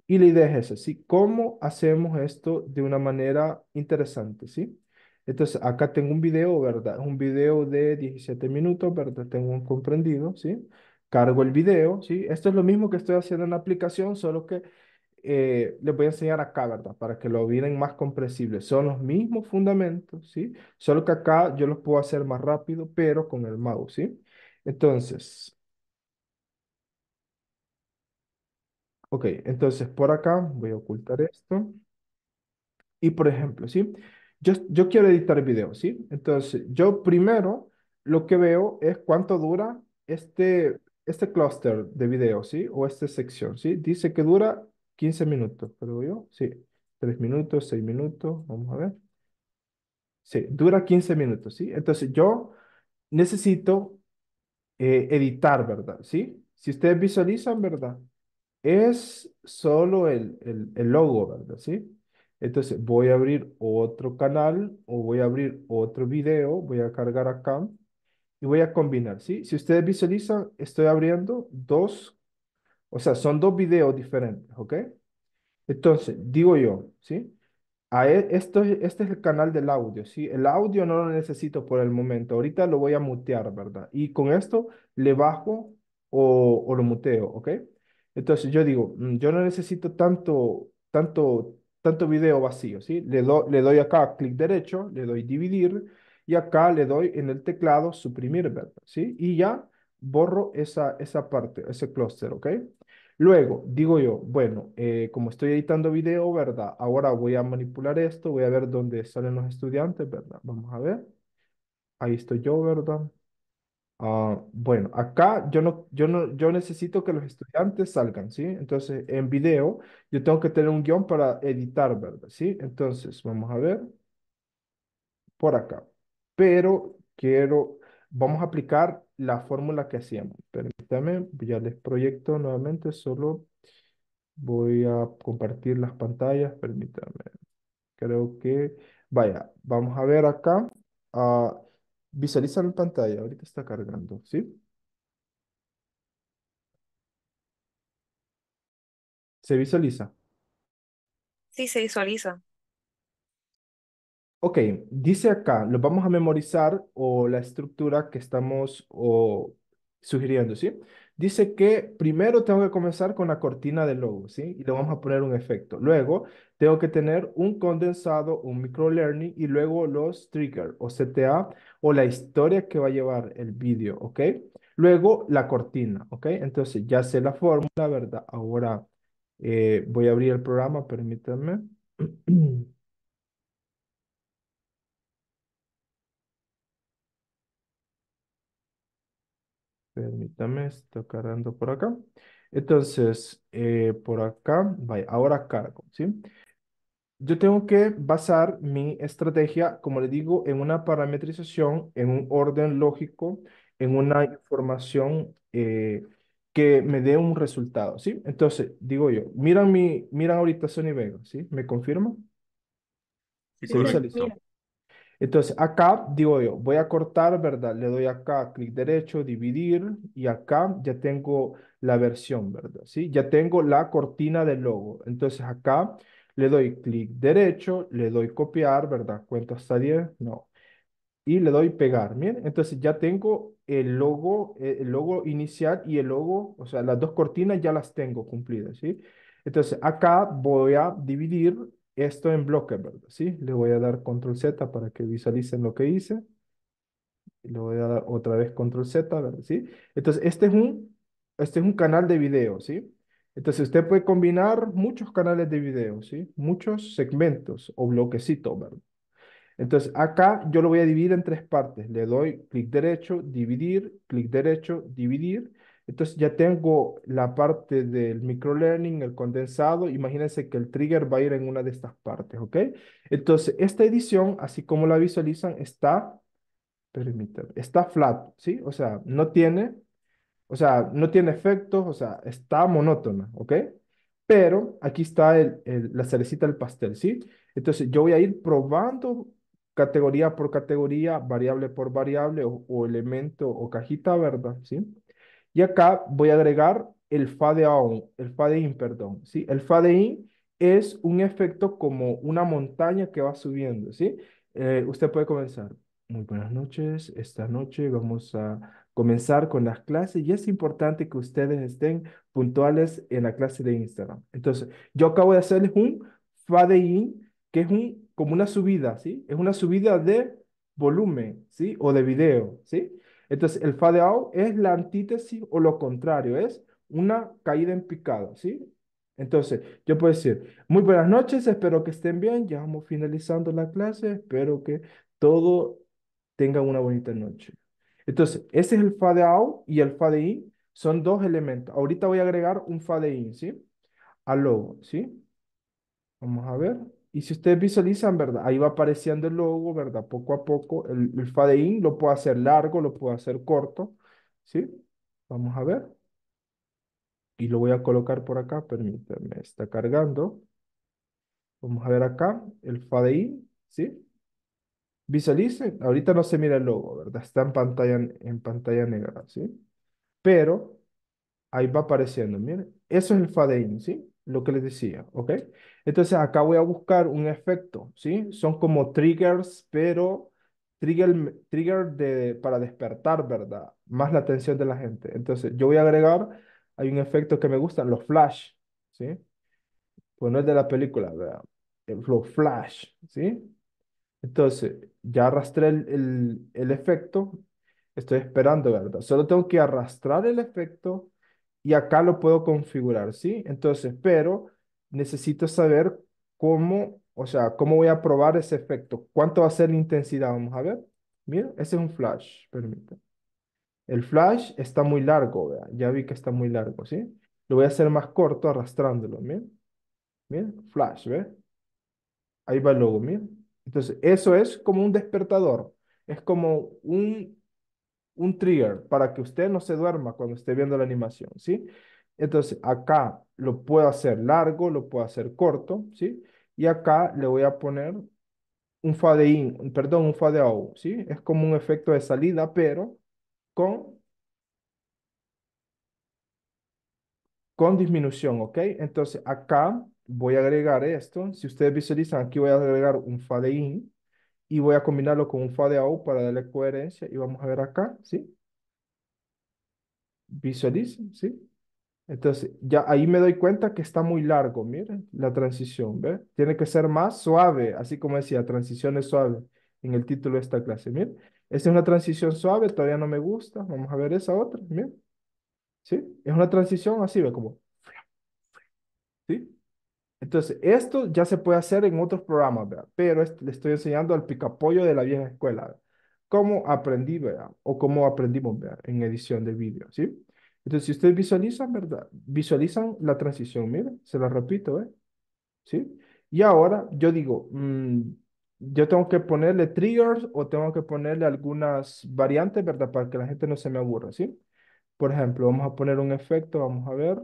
Y la idea es esa, ¿sí? ¿Cómo hacemos esto de una manera interesante, ¿sí? Entonces, acá tengo un video, ¿verdad? Un video de 17 minutos, ¿verdad? Tengo un comprendido, ¿sí? Cargo el video, ¿sí? Esto es lo mismo que estoy haciendo en la aplicación, solo que eh, les voy a enseñar acá, ¿verdad? Para que lo miren más comprensible. Son los mismos fundamentos, ¿sí? Solo que acá yo los puedo hacer más rápido, pero con el mouse, ¿sí? Entonces. Ok, entonces por acá voy a ocultar esto. Y por ejemplo, ¿sí? Yo, yo quiero editar video, ¿sí? Entonces, yo primero lo que veo es cuánto dura este, este clúster de videos ¿sí? O esta sección, ¿sí? Dice que dura 15 minutos, creo yo. Sí, 3 minutos, 6 minutos, vamos a ver. Sí, dura 15 minutos, ¿sí? Entonces yo necesito eh, editar, ¿verdad? ¿Sí? Si ustedes visualizan, ¿verdad? Es solo el, el, el logo, ¿verdad? ¿Sí? Entonces voy a abrir otro canal o voy a abrir otro video, voy a cargar acá y voy a combinar, ¿sí? Si ustedes visualizan, estoy abriendo dos o sea, son dos videos diferentes, ¿ok? Entonces, digo yo, ¿sí? A e, esto, este es el canal del audio, ¿sí? El audio no lo necesito por el momento. Ahorita lo voy a mutear, ¿verdad? Y con esto le bajo o, lo muteo, ¿ok? Entonces yo digo, mm, yo no necesito tanto, tanto, tanto video vacío, ¿sí? Le, le doy acá clic derecho, le doy dividir y acá le doy en el teclado suprimir, ¿verdad? ¿Sí? Y ya borro esa, esa parte, ese clúster, ¿ok? Luego, digo yo, bueno, eh, como estoy editando video, ¿verdad? Ahora voy a manipular esto, voy a ver dónde salen los estudiantes, ¿verdad? Vamos a ver. Ahí estoy yo, ¿verdad? Ah, bueno, acá yo, no, yo, no, yo necesito que los estudiantes salgan, ¿sí? Entonces, en video, yo tengo que tener un guión para editar, ¿verdad? ¿Sí? Entonces, vamos a ver. Por acá. Pero quiero vamos a aplicar la fórmula que hacíamos. Permítame, ya les proyecto nuevamente, solo voy a compartir las pantallas, permítame. Creo que, vaya, vamos a ver acá. Ah, visualiza la pantalla, ahorita está cargando, ¿sí? ¿Se visualiza? Sí, se visualiza. Ok, dice acá, lo vamos a memorizar o la estructura que estamos o, sugiriendo, ¿sí? Dice que primero tengo que comenzar con la cortina de logo, ¿sí? Y le vamos a poner un efecto. Luego tengo que tener un condensado, un microlearning y luego los triggers o CTA o la historia que va a llevar el vídeo, ¿ok? Luego la cortina, ¿ok? Entonces ya sé la fórmula, ¿verdad? Ahora eh, voy a abrir el programa, permítanme. Permítame, estoy cargando por acá. Entonces, eh, por acá, vaya, ahora cargo, ¿sí? Yo tengo que basar mi estrategia, como le digo, en una parametrización, en un orden lógico, en una información eh, que me dé un resultado, ¿sí? Entonces, digo yo, miran mi, miran ahorita Sony Vega, ¿sí? ¿Me confirman? Sí, sí, sí. Entonces, acá digo yo, voy a cortar, ¿verdad? Le doy acá, clic derecho, dividir, y acá ya tengo la versión, ¿verdad? ¿Sí? Ya tengo la cortina del logo. Entonces, acá le doy clic derecho, le doy copiar, ¿verdad? Cuento hasta 10, no. Y le doy pegar, ¿bien? Entonces, ya tengo el logo, e, el logo inicial y el logo, o sea, las dos cortinas ya las tengo cumplidas, ¿sí? Entonces, acá voy a dividir esto en bloque, ¿verdad? Sí, le voy a dar control Z para que visualicen lo que hice. Le voy a dar otra vez control Z, ¿verdad? Sí. Entonces, este es un, este es un canal de video, ¿sí? Entonces, usted puede combinar muchos canales de video, ¿sí? Muchos segmentos o bloquecitos, ¿verdad? Entonces, acá yo lo voy a dividir en tres partes. Le doy clic derecho, dividir, clic derecho, dividir. Entonces ya tengo la parte del microlearning, el condensado. Imagínense que el trigger va a ir en una de estas partes, ¿ok? Entonces esta edición, así como la visualizan, está, permítanme, está flat, ¿sí? O sea, no tiene, o sea, no tiene efectos, o sea, está monótona, ¿ok? Pero aquí está el, la cerecita del pastel, ¿sí? Entonces yo voy a ir probando categoría por categoría, variable por variable o, o elemento o cajita, ¿verdad? ¿Sí? Y acá voy a agregar el fade el fade in, perdón, ¿sí? El fade in es un efecto como una montaña que va subiendo, ¿sí? Eh, usted puede comenzar. Muy buenas noches. Esta noche vamos a comenzar con las clases y es importante que ustedes estén puntuales en la clase de Instagram. Entonces, yo acabo de hacerles un fade in, que es un, como una subida, ¿sí? Es una subida de volumen, ¿sí? O de video, ¿sí? Entonces, el fade es la antítesis o lo contrario, es una caída en picado, ¿sí? Entonces, yo puedo decir, muy buenas noches, espero que estén bien, ya vamos finalizando la clase, espero que todo tenga una bonita noche. Entonces, ese es el fade out y el fade in, son dos elementos. Ahorita voy a agregar un fade in, ¿sí? A logo, ¿sí? Vamos a ver. Y si ustedes visualizan, ¿verdad? Ahí va apareciendo el logo, ¿verdad? Poco a poco. El, el fade lo puedo hacer largo, lo puedo hacer corto. ¿Sí? Vamos a ver. Y lo voy a colocar por acá. Permítanme, está cargando. Vamos a ver acá el fade in. ¿Sí? Visualicen. Ahorita no se mira el logo, ¿verdad? Está en pantalla, en pantalla negra, ¿sí? Pero ahí va apareciendo, miren. Eso es el fade in, ¿sí? lo que les decía, ¿ok? Entonces acá voy a buscar un efecto, ¿sí? Son como triggers, pero trigger, trigger de, para despertar, ¿verdad? Más la atención de la gente. Entonces yo voy a agregar, hay un efecto que me gusta, los flash, ¿sí? Pues no es de la película, ¿verdad? Los flash, ¿sí? Entonces ya arrastré el efecto, estoy esperando, ¿verdad? Solo tengo que arrastrar el efecto y acá lo puedo configurar, ¿sí? Entonces, pero necesito saber cómo, o sea, cómo voy a probar ese efecto. ¿Cuánto va a ser la intensidad? Vamos a ver. Mira, ese es un flash, permítanme. El flash está muy largo, ya vi que está muy largo, ¿sí? Lo voy a hacer más corto arrastrándolo, bien bien flash, ¿ves? Ahí va el logo, miren. Entonces, eso es como un despertador. Es como un un trigger para que usted no se duerma cuando esté viendo la animación, ¿sí? Entonces, acá lo puedo hacer largo, lo puedo hacer corto, ¿sí? Y acá le voy a poner un fade in, perdón, un fade out, ¿sí? Es como un efecto de salida, pero con con disminución, ¿ok? Entonces acá voy a agregar esto. Si ustedes visualizan, aquí voy a agregar un fade in, y voy a combinarlo con un Fade Out para darle coherencia y vamos a ver acá, ¿sí? Visualizo, ¿sí? Entonces, ya ahí me doy cuenta que está muy largo, miren, la transición, ¿ve? Tiene que ser más suave, así como decía, transiciones suaves en el título de esta clase, miren. Esta es una transición suave, todavía no me gusta, vamos a ver esa otra, miren. ¿Sí? Es una transición así, ¿ve? Como entonces, esto ya se puede hacer en otros programas, ¿verdad? Pero le estoy enseñando al picapollo de la vieja escuela, ¿verdad? Cómo aprendí, ¿verdad? O cómo aprendimos, ¿verdad? En edición de vídeo, ¿sí? Entonces, si ustedes visualizan, ¿verdad? Visualizan la transición, miren, se lo repito, ¿eh? ¿Sí? Y ahora yo digo, mm, yo tengo que ponerle triggers o tengo que ponerle algunas variantes, ¿verdad? Para que la gente no se me aburra, ¿sí? Por ejemplo, vamos a poner un efecto, vamos a ver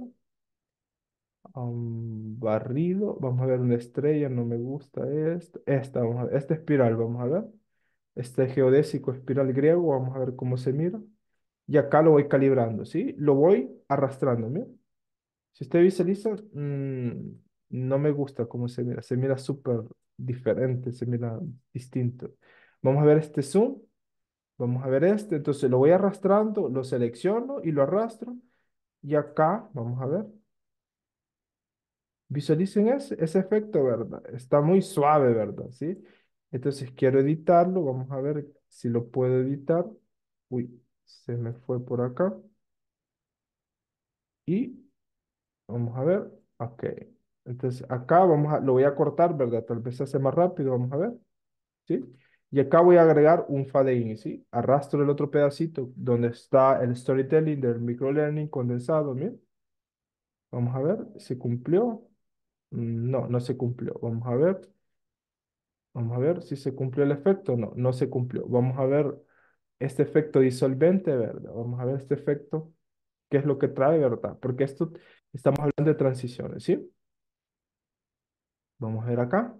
barrido. Vamos a ver una estrella, no me gusta esto. Esta, vamos Esta espiral, vamos a ver. Este geodésico espiral griego, vamos a ver cómo se mira. Y acá lo voy calibrando, ¿sí? Lo voy arrastrando, Si usted visualiza, mm, no me gusta cómo se mira. Se mira súper diferente, se mira distinto. Vamos a ver este zoom. Vamos a ver este. Entonces lo voy arrastrando, lo selecciono y lo arrastro. Y acá, vamos a ver, Visualicen ese, ese efecto, ¿verdad? Está muy suave, ¿verdad? ¿Sí? Entonces quiero editarlo. Vamos a ver si lo puedo editar. Uy, se me fue por acá. Y vamos a ver. Ok. Entonces acá vamos a, lo voy a cortar, ¿verdad? Tal vez se hace más rápido. Vamos a ver. ¿Sí? Y acá voy a agregar un fade in, ¿sí? Arrastro el otro pedacito donde está el storytelling del microlearning condensado, ¿bien? Vamos a ver, si cumplió. Mm, no, no se cumplió. Vamos a ver. Vamos a ver si se cumplió el efecto. No, no se cumplió. Vamos a ver este efecto disolvente, ¿verdad? Vamos a ver este efecto, qué es lo que trae, ¿verdad? Porque esto, estamos hablando de transiciones, ¿sí? Vamos a ver acá.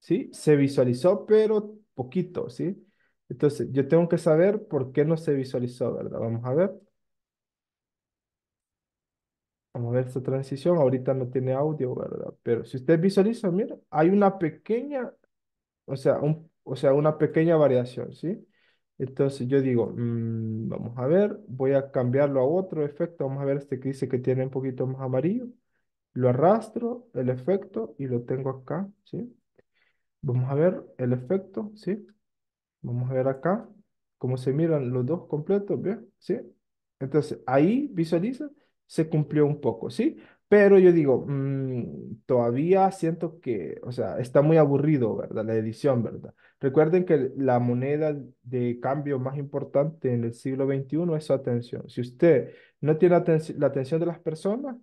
¿Sí? Se visualizó, pero poquito, ¿sí? Entonces, yo tengo que saber por qué no se visualizó, ¿verdad? Vamos a ver. Vamos a ver esta transición. Ahorita no tiene audio, ¿verdad? Pero si usted visualiza, mira, hay una pequeña, o sea, o sea una pequeña variación, ¿sí? Entonces yo digo, mm, vamos a ver, voy a cambiarlo a otro efecto. Vamos a ver este que dice que tiene un poquito más amarillo. Lo arrastro, el efecto, y lo tengo acá, ¿sí? Vamos a ver el efecto, ¿sí? Vamos a ver acá cómo se miran los dos completos, ¿bien? ¿Sí? Entonces ahí visualiza se cumplió un poco, ¿sí? Pero yo digo, mm, todavía siento que, o sea, está muy aburrido, ¿verdad? La edición, ¿verdad? Recuerden que la moneda de cambio más importante en el siglo XXI es su atención. Si usted no tiene la atención de las personas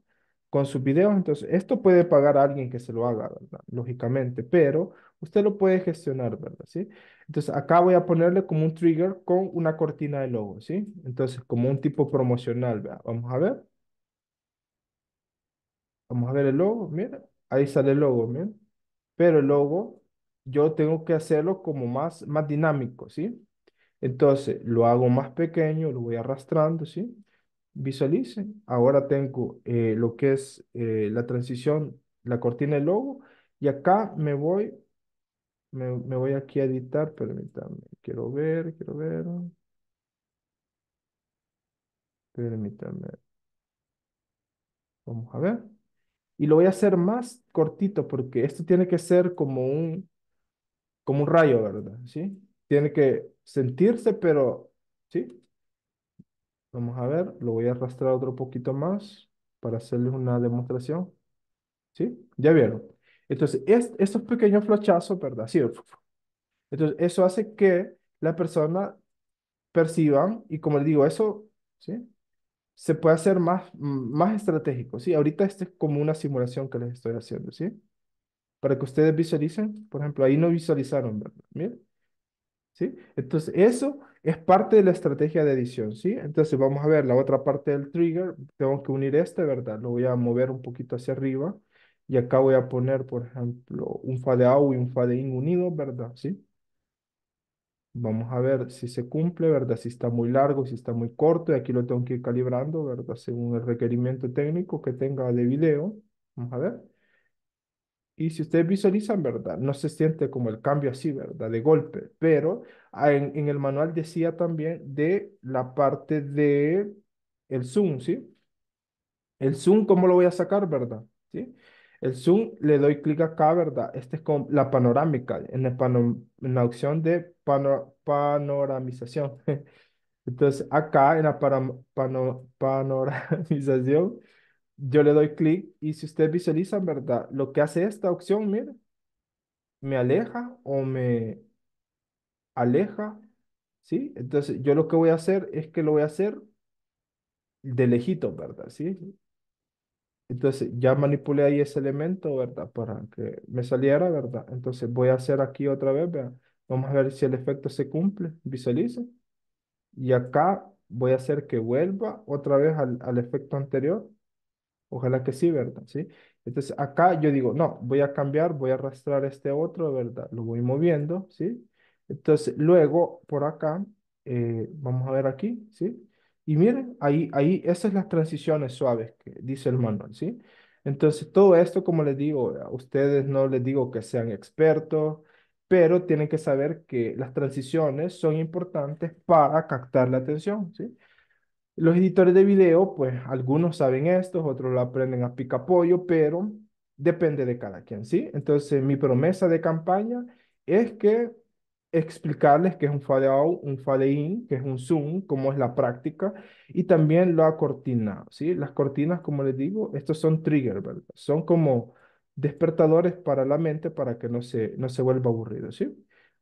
con sus videos, entonces esto puede pagar a alguien que se lo haga, ¿verdad? Lógicamente, pero usted lo puede gestionar, ¿verdad? ¿Sí? Entonces acá voy a ponerle como un trigger con una cortina de logo, ¿sí? Entonces como un tipo promocional, ¿verdad? Vamos a ver. Vamos a ver el logo, mira, ahí sale el logo, miren, Pero el logo yo tengo que hacerlo como más, más dinámico, ¿sí? Entonces lo hago más pequeño, lo voy arrastrando, ¿sí? visualice Ahora tengo eh, lo que es eh, la transición, la cortina del logo. Y acá me voy, me, me voy aquí a editar, permítanme. Quiero ver, quiero ver. Permítanme. Vamos a ver. Y lo voy a hacer más cortito porque esto tiene que ser como un, como un rayo, ¿verdad? ¿Sí? Tiene que sentirse, pero, ¿sí? Vamos a ver, lo voy a arrastrar otro poquito más para hacerles una demostración. ¿Sí? ¿Ya vieron? Entonces, es estos pequeños flochazos, ¿verdad? Sí. Entonces, eso hace que la persona perciban, y como les digo, eso, ¿sí? se puede hacer más, más estratégico, ¿sí? Ahorita este es como una simulación que les estoy haciendo, ¿sí? Para que ustedes visualicen, por ejemplo, ahí no visualizaron, ¿verdad? ¿sí? Entonces, eso es parte de la estrategia de edición, ¿sí? Entonces, vamos a ver la otra parte del trigger, tengo que unir este, ¿verdad? Lo voy a mover un poquito hacia arriba y acá voy a poner, por ejemplo, un out y un fade in unido, ¿verdad? ¿Sí? Vamos a ver si se cumple, ¿verdad? Si está muy largo, si está muy corto, y aquí lo tengo que ir calibrando, ¿verdad? Según el requerimiento técnico que tenga de video. Vamos a ver. Y si ustedes visualizan, ¿verdad? No se siente como el cambio así, ¿verdad? De golpe. Pero ah, en, el manual decía también de la parte de el zoom, ¿sí? El zoom, ¿cómo lo voy a sacar, verdad? ¿Sí? El zoom, le doy clic acá, ¿verdad? Este es con la panorámica, en, en la opción de panoramización. Entonces, acá en la panoramización, yo le doy clic y si usted visualiza, ¿verdad? Lo que hace esta opción, mire, me aleja o me aleja, ¿sí? Entonces, yo lo que voy a hacer es que lo voy a hacer de lejito, ¿verdad? ¿Sí? Entonces, ya manipulé ahí ese elemento, ¿verdad? Para que me saliera, ¿verdad? Entonces, voy a hacer aquí otra vez, ¿verdad? Vamos a ver si el efecto se cumple. Visualice. Y acá voy a hacer que vuelva otra vez al, al efecto anterior. Ojalá que sí, ¿verdad? ¿Sí? Entonces acá yo digo, no, voy a cambiar, voy a arrastrar este otro, ¿verdad? Lo voy moviendo, ¿sí? Entonces luego por acá, eh, vamos a ver aquí, ¿sí? Y miren, ahí, ahí, esas son las transiciones suaves que dice el manual, ¿sí? Entonces todo esto, como les digo, a ustedes no les digo que sean expertos, pero tienen que saber que las transiciones son importantes para captar la atención, ¿sí? Los editores de video, pues algunos saben esto, otros lo aprenden a picapollo, pero depende de cada quien, ¿sí? Entonces, mi promesa de campaña es que explicarles qué es un fade out, un fade in, qué es un zoom, cómo es la práctica y también la cortina, ¿sí? Las cortinas, como les digo, estos son trigger, ¿verdad? Son como despertadores para la mente para que no se, no se vuelva aburrido, ¿sí?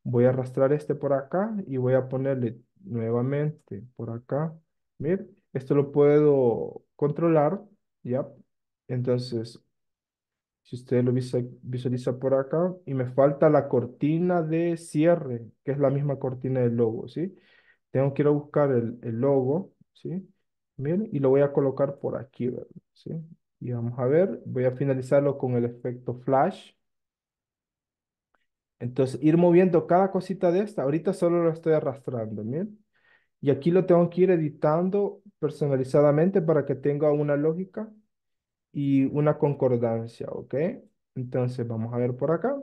Voy a arrastrar este por acá y voy a ponerle nuevamente por acá. esto lo puedo controlar, ¿ya? Entonces, si usted lo visualiza por acá, y me falta la cortina de cierre, que es la misma cortina del logo, ¿sí? Tengo que ir a buscar el, el logo, ¿sí? Miren, y lo voy a colocar por aquí, ¿sí? Y vamos a ver, voy a finalizarlo con el efecto flash. Entonces, ir moviendo cada cosita de esta. Ahorita solo lo estoy arrastrando, ¿bien? Y aquí lo tengo que ir editando personalizadamente para que tenga una lógica y una concordancia, ¿ok? Entonces, vamos a ver por acá.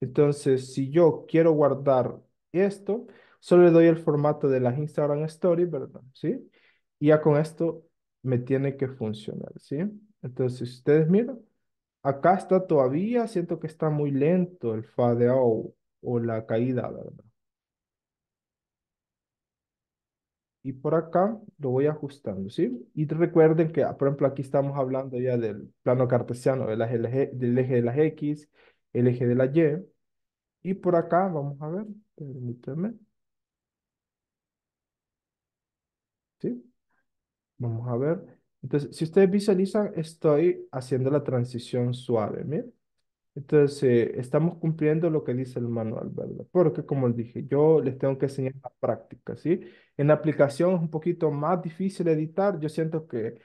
Entonces, si yo quiero guardar esto, solo le doy el formato de las Instagram Stories, ¿verdad? ¿Sí? Y ya con esto me tiene que funcionar, ¿sí? Entonces, si ustedes miran, acá está todavía, siento que está muy lento el fade out o la caída, ¿verdad? Y por acá lo voy ajustando, ¿sí? Y recuerden que, por ejemplo, aquí estamos hablando ya del plano cartesiano, del eje, del eje de las X, el eje de la Y. Y por acá, vamos a ver, permítanme. ¿Sí? Vamos a ver. Entonces, si ustedes visualizan, estoy haciendo la transición suave, miren. Entonces, eh, estamos cumpliendo lo que dice el manual, ¿verdad? Porque, como les dije, yo les tengo que enseñar la práctica, ¿sí? En la aplicación es un poquito más difícil editar. Yo siento que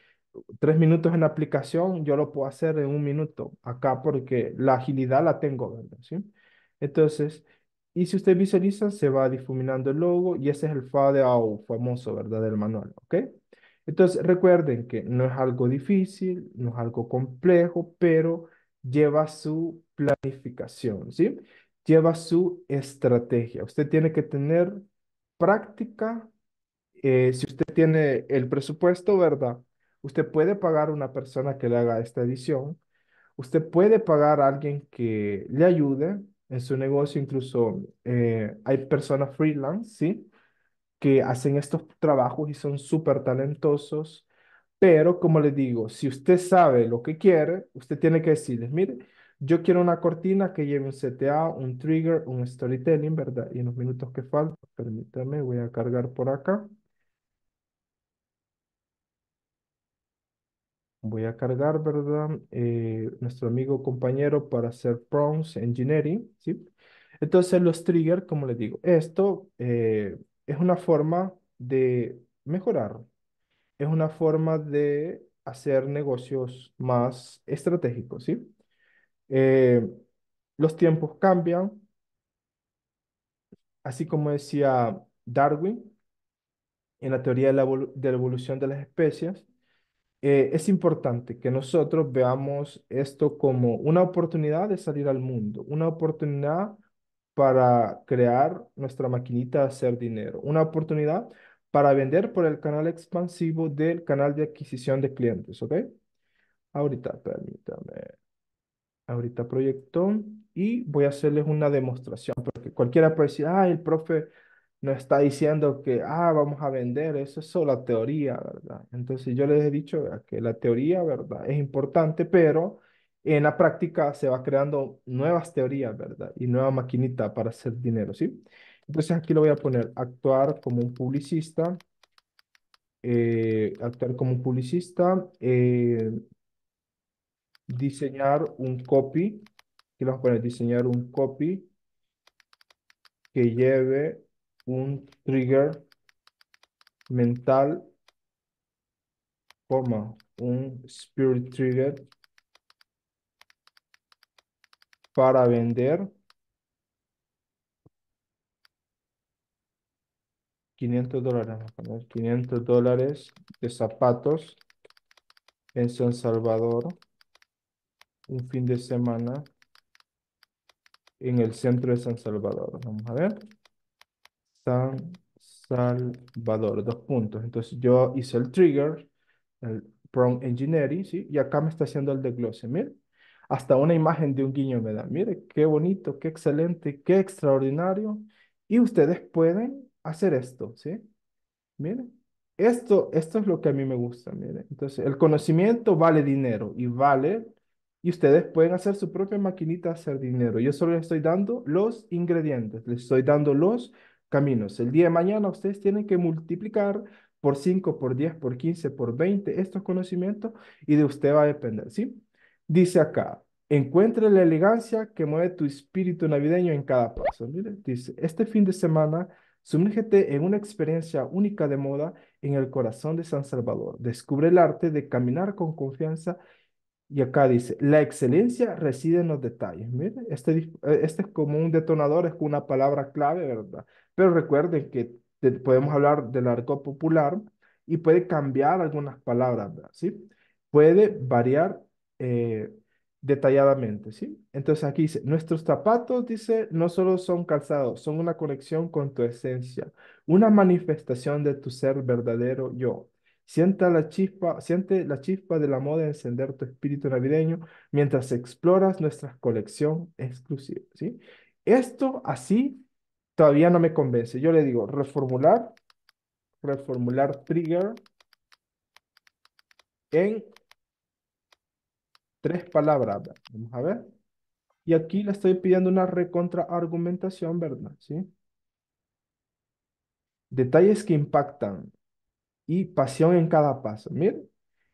tres minutos en la aplicación yo lo puedo hacer en un minuto acá porque la agilidad la tengo, ¿verdad? ¿Sí? Entonces, y si ustedes visualizan, se va difuminando el logo y ese es el au, famoso, ¿verdad? Del manual, ¿ok? Entonces, recuerden que no es algo difícil, no es algo complejo, pero lleva su planificación, ¿sí? Lleva su estrategia. Usted tiene que tener práctica. Eh, si usted tiene el presupuesto, ¿verdad? Usted puede pagar a una persona que le haga esta edición. Usted puede pagar a alguien que le ayude en su negocio. Incluso eh, hay personas freelance, ¿sí? que hacen estos trabajos y son súper talentosos, pero como les digo, si usted sabe lo que quiere, usted tiene que decirles, mire, yo quiero una cortina que lleve un CTA, un trigger, un storytelling, ¿verdad? Y en los minutos que faltan, permítame, voy a cargar por acá. Voy a cargar, ¿verdad? Eh, nuestro amigo compañero para hacer prompts engineering, ¿sí? Entonces los triggers, como les digo, esto eh, es una forma de mejorar, es una forma de hacer negocios más estratégicos, ¿sí? Eh, los tiempos cambian, así como decía Darwin en la teoría de la, evolución de las especies, eh, es importante que nosotros veamos esto como una oportunidad de salir al mundo, una oportunidad para crear nuestra maquinita hacer dinero. Una oportunidad para vender por el canal expansivo del canal de adquisición de clientes, ¿ok? Ahorita, permítame. Ahorita proyecto y voy a hacerles una demostración, porque cualquiera puede decir, ah, el profe no está diciendo que, ah, vamos a vender, eso es solo teoría, ¿verdad? Entonces yo les he dicho que la teoría, ¿verdad? Es importante, pero en la práctica se va creando nuevas teorías, ¿verdad? Y nueva maquinita para hacer dinero, ¿sí? Entonces aquí lo voy a poner, actuar como un publicista, eh, actuar como un publicista, eh, diseñar un copy, aquí lo voy a poner, diseñar un copy que lleve un trigger mental, Forma un spirit trigger para vender 500 dólares, 500 dólares de zapatos en San Salvador un fin de semana en el centro de San Salvador. Vamos a ver. San Salvador, dos puntos. Entonces yo hice el trigger, el Prong engineering, ¿sí? Y acá me está haciendo el desglose. Mira, hasta una imagen de un guiño me da. Mire, qué bonito, qué excelente, qué extraordinario. Y ustedes pueden hacer esto, ¿sí? mire esto, esto es lo que a mí me gusta, miren. Entonces, el conocimiento vale dinero y vale, y ustedes pueden hacer su propia maquinita hacer dinero. Yo solo les estoy dando los ingredientes, les estoy dando los caminos. El día de mañana ustedes tienen que multiplicar por 5, por 10, por 15, por 20 estos conocimientos y de usted va a depender, ¿sí? Dice acá, encuentre la elegancia que mueve tu espíritu navideño en cada paso. Mire, dice, este fin de semana, sumérgete en una experiencia única de moda en el corazón de San Salvador. Descubre el arte de caminar con confianza. Y acá dice, la excelencia reside en los detalles. Mire, este, eh, este es como un detonador, es una palabra clave, ¿verdad? Pero recuerden que podemos hablar del arco popular y puede cambiar algunas palabras, ¿verdad? ¿sí? Puede variar eh, detalladamente, ¿sí? Entonces aquí dice, nuestros zapatos, dice, no solo son calzados, son una conexión con tu esencia, una manifestación de tu ser verdadero yo. Sienta la chispa, siente la chispa de la moda encender tu espíritu navideño mientras exploras nuestra colección exclusiva, ¿sí? Esto así todavía no me convence. Yo le digo, reformular, reformular trigger en tres palabras, vamos a ver. Y aquí le estoy pidiendo una recontraargumentación, ¿verdad? ¿Sí? Detalles que impactan y pasión en cada paso. Miren,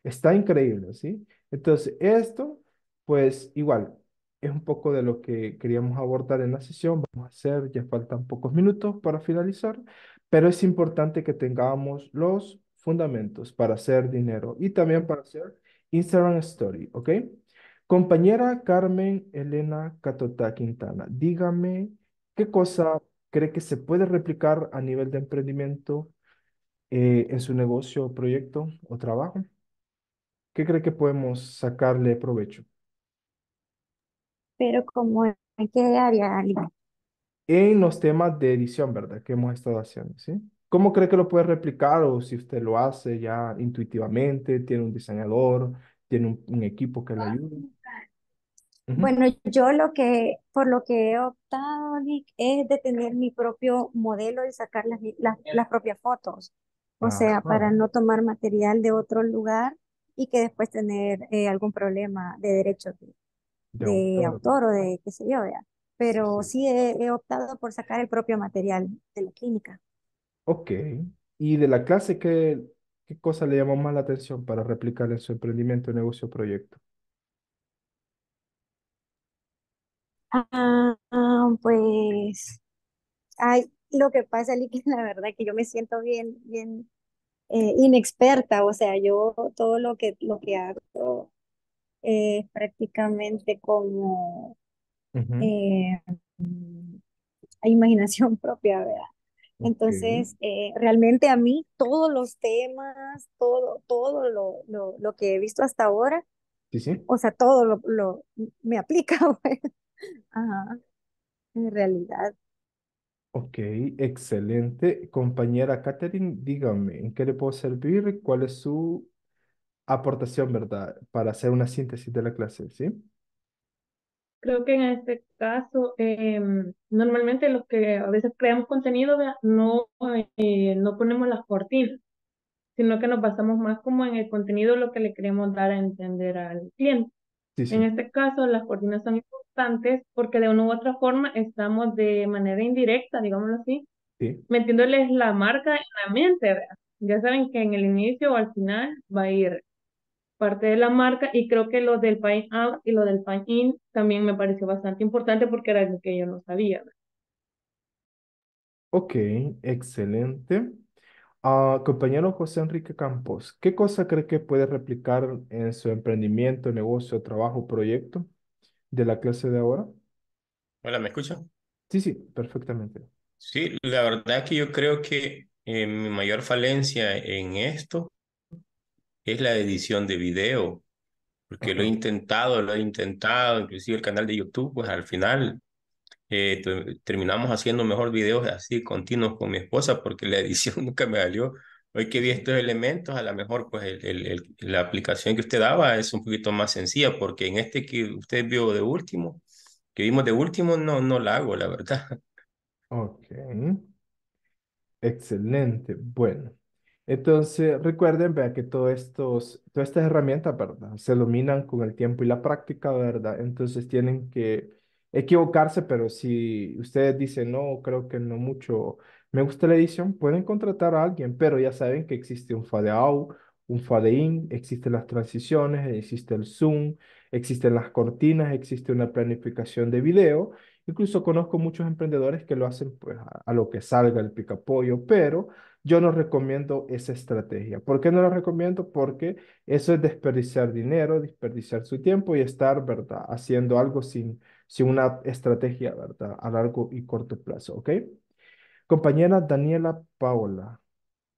está increíble, ¿sí? Entonces, esto, pues igual, es un poco de lo que queríamos abordar en la sesión. Vamos a hacer, ya faltan pocos minutos para finalizar, pero es importante que tengamos los fundamentos para hacer dinero y también para hacer Instagram Story, ¿ok? Compañera Carmen Elena Catota Quintana, dígame qué cosa cree que se puede replicar a nivel de emprendimiento eh, en su negocio, proyecto o trabajo. ¿Qué cree que podemos sacarle provecho? Pero como en qué área, En los temas de edición, ¿verdad? Que hemos estado haciendo, ¿sí? ¿Cómo cree que lo puede replicar o si usted lo hace ya intuitivamente? ¿Tiene un diseñador? ¿Tiene un, equipo que le ah, ayude? Bueno, yo lo que, por lo que he optado, Nick, es de tener mi propio modelo y sacar las, las, propias fotos. O sea, para no tomar material de otro lugar y que después tener eh, algún problema de derechos de, autor. o de qué sé yo, Pero sí, he optado por sacar el propio material de la clínica. Ok. ¿Y de la clase qué, qué cosa le llamó más la atención para replicar en su emprendimiento, negocio, proyecto? Ah, ah pues, lo que pasa, Liki, que la verdad que yo me siento bien, bien eh, inexperta, o sea, yo todo lo que, lo que hago es prácticamente como eh, mm, imaginación propia, ¿verdad? Entonces, eh, realmente a mí todos los temas, todo, todo lo, lo, que he visto hasta ahora, ¿Sí, o sea, todo lo, lo me aplica, en realidad. Ok, excelente. Compañera Katherine, dígame, ¿en qué le puedo servir? ¿Cuál es su aportación, verdad? Para hacer una síntesis de la clase, ¿sí? creo que en este caso, em, normalmente los que a veces creamos contenido no, eh, no ponemos las cortinas, sino que nos basamos más como en el contenido, lo que le queremos dar a entender al cliente. En este caso, las cortinas son importantes porque de una u otra forma estamos de manera indirecta, digámoslo así, metiéndoles la marca en la mente. Ya saben que en el inicio o al final va a ir parte de la marca y creo que lo del Find Out y lo del Find In también me pareció bastante importante porque era algo que yo no sabía. Ok, excelente. Ah, compañero José Enrique Campos, ¿qué cosa cree que puede replicar en su emprendimiento, negocio, trabajo, proyecto de la clase de ahora? Hola, ¿me escucha? Sí, sí, perfectamente. Sí, la verdad que yo creo que eh, mi mayor falencia en esto es la edición de video, porque lo he intentado, lo he intentado, inclusive el canal de YouTube, pues al final eh, terminamos haciendo mejor videos así continuos con mi esposa, porque la edición nunca me valió Hoy que vi estos elementos, a lo mejor pues el, la aplicación que usted daba es un poquito más sencilla, porque en este que usted vio de último, que vimos de último, no, no la hago, la verdad. Ok. Excelente. Bueno, entonces, recuerden, vea que todo estos, todas estas herramientas, ¿verdad? Se dominan con el tiempo y la práctica, ¿verdad? Entonces tienen que equivocarse, pero si ustedes dicen, no, creo que no mucho me gusta la edición, pueden contratar a alguien, pero ya saben que existe un fade out, un fade in, existen las transiciones, existe el zoom, existen las cortinas, existe una planificación de video. Incluso conozco muchos emprendedores que lo hacen pues a, a lo que salga el picapollo, pero yo no recomiendo esa estrategia. ¿Por qué no la recomiendo? Porque eso es desperdiciar dinero, desperdiciar su tiempo y estar, ¿verdad? Haciendo algo sin, sin una estrategia, ¿verdad? A largo y corto plazo, ¿ok? Compañera Daniela Paola,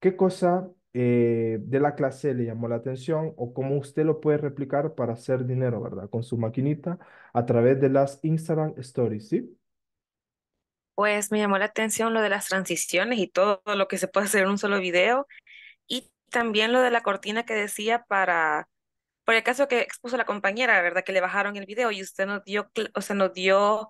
¿qué cosa eh, de la clase le llamó la atención o cómo usted lo puede replicar para hacer dinero, ¿verdad? Con su maquinita a través de las Instagram Stories, ¿sí? pues me llamó la atención lo de las transiciones y todo lo que se puede hacer en un solo video. Y también lo de la cortina que decía para, por el caso que expuso la compañera, ¿verdad? Que le bajaron el video y usted nos dio, o sea, nos dio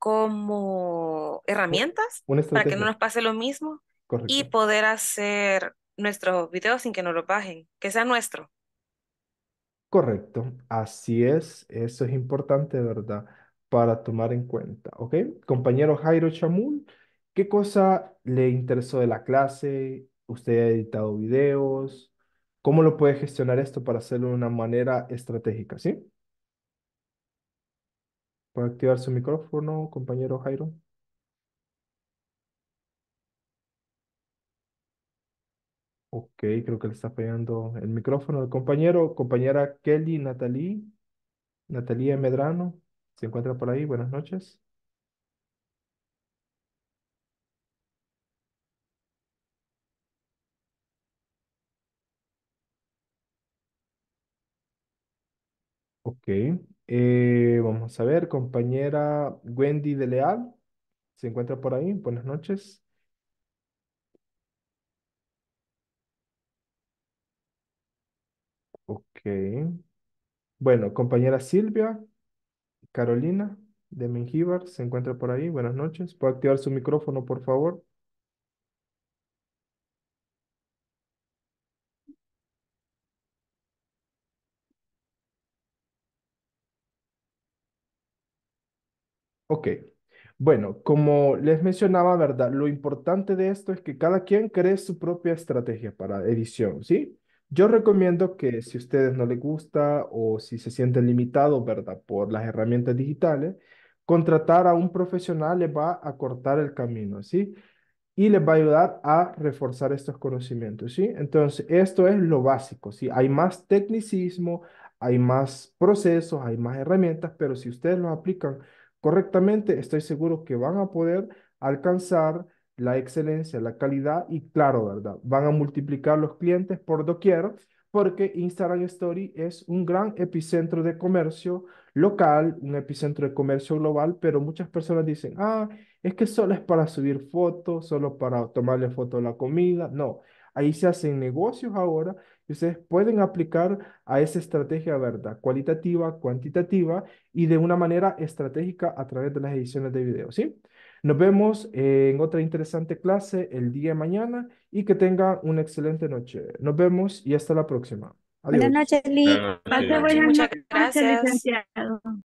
como herramientas para que no nos pase lo mismo y poder hacer nuestros videos sin que nos lo bajen, que sea nuestro. Correcto, así es, eso es importante, ¿verdad? para tomar en cuenta, ¿ok? Compañero Jairo Chamul, ¿qué cosa le interesó de la clase? ¿Usted ha editado videos? ¿Cómo lo puede gestionar esto para hacerlo de una manera estratégica, sí? ¿Puede activar su micrófono, compañero Jairo? Ok, creo que le está pegando el micrófono al compañero, compañera Kelly Natalie, Natalia Medrano. ¿Se encuentra por ahí? Buenas noches. Ok. Eh, vamos a ver, compañera Wendy de Leal. ¿Se encuentra por ahí? Buenas noches. Ok. Bueno, compañera Silvia. Carolina de Mengíbar se encuentra por ahí. Buenas noches. ¿Puede activar su micrófono, por favor? Ok. Bueno, como les mencionaba, ¿verdad? Lo importante de esto es que cada quien cree su propia estrategia para edición, ¿sí? Yo recomiendo que si a ustedes no les gusta o si se sienten limitados, ¿verdad? Por las herramientas digitales, contratar a un profesional les va a cortar el camino, ¿sí? Y les va a ayudar a reforzar estos conocimientos, ¿sí? Entonces, esto es lo básico, ¿sí? Hay más tecnicismo, hay más procesos, hay más herramientas, pero si ustedes lo aplican correctamente, estoy seguro que van a poder alcanzar la excelencia, la calidad y claro, ¿verdad? Van a multiplicar los clientes por doquier porque Instagram Story es un gran epicentro de comercio local, un epicentro de comercio global, pero muchas personas dicen, ah, es que solo es para subir fotos, solo para tomarle foto a la comida. No, ahí se hacen negocios ahora y ustedes pueden aplicar a esa estrategia, ¿verdad? Cualitativa, cuantitativa y de una manera estratégica a través de las ediciones de video, ¿sí? Nos vemos eh, en otra interesante clase el día de mañana y que tenga una excelente noche. Nos vemos y hasta la próxima. Adiós. Buenas noches, Muchas gracias.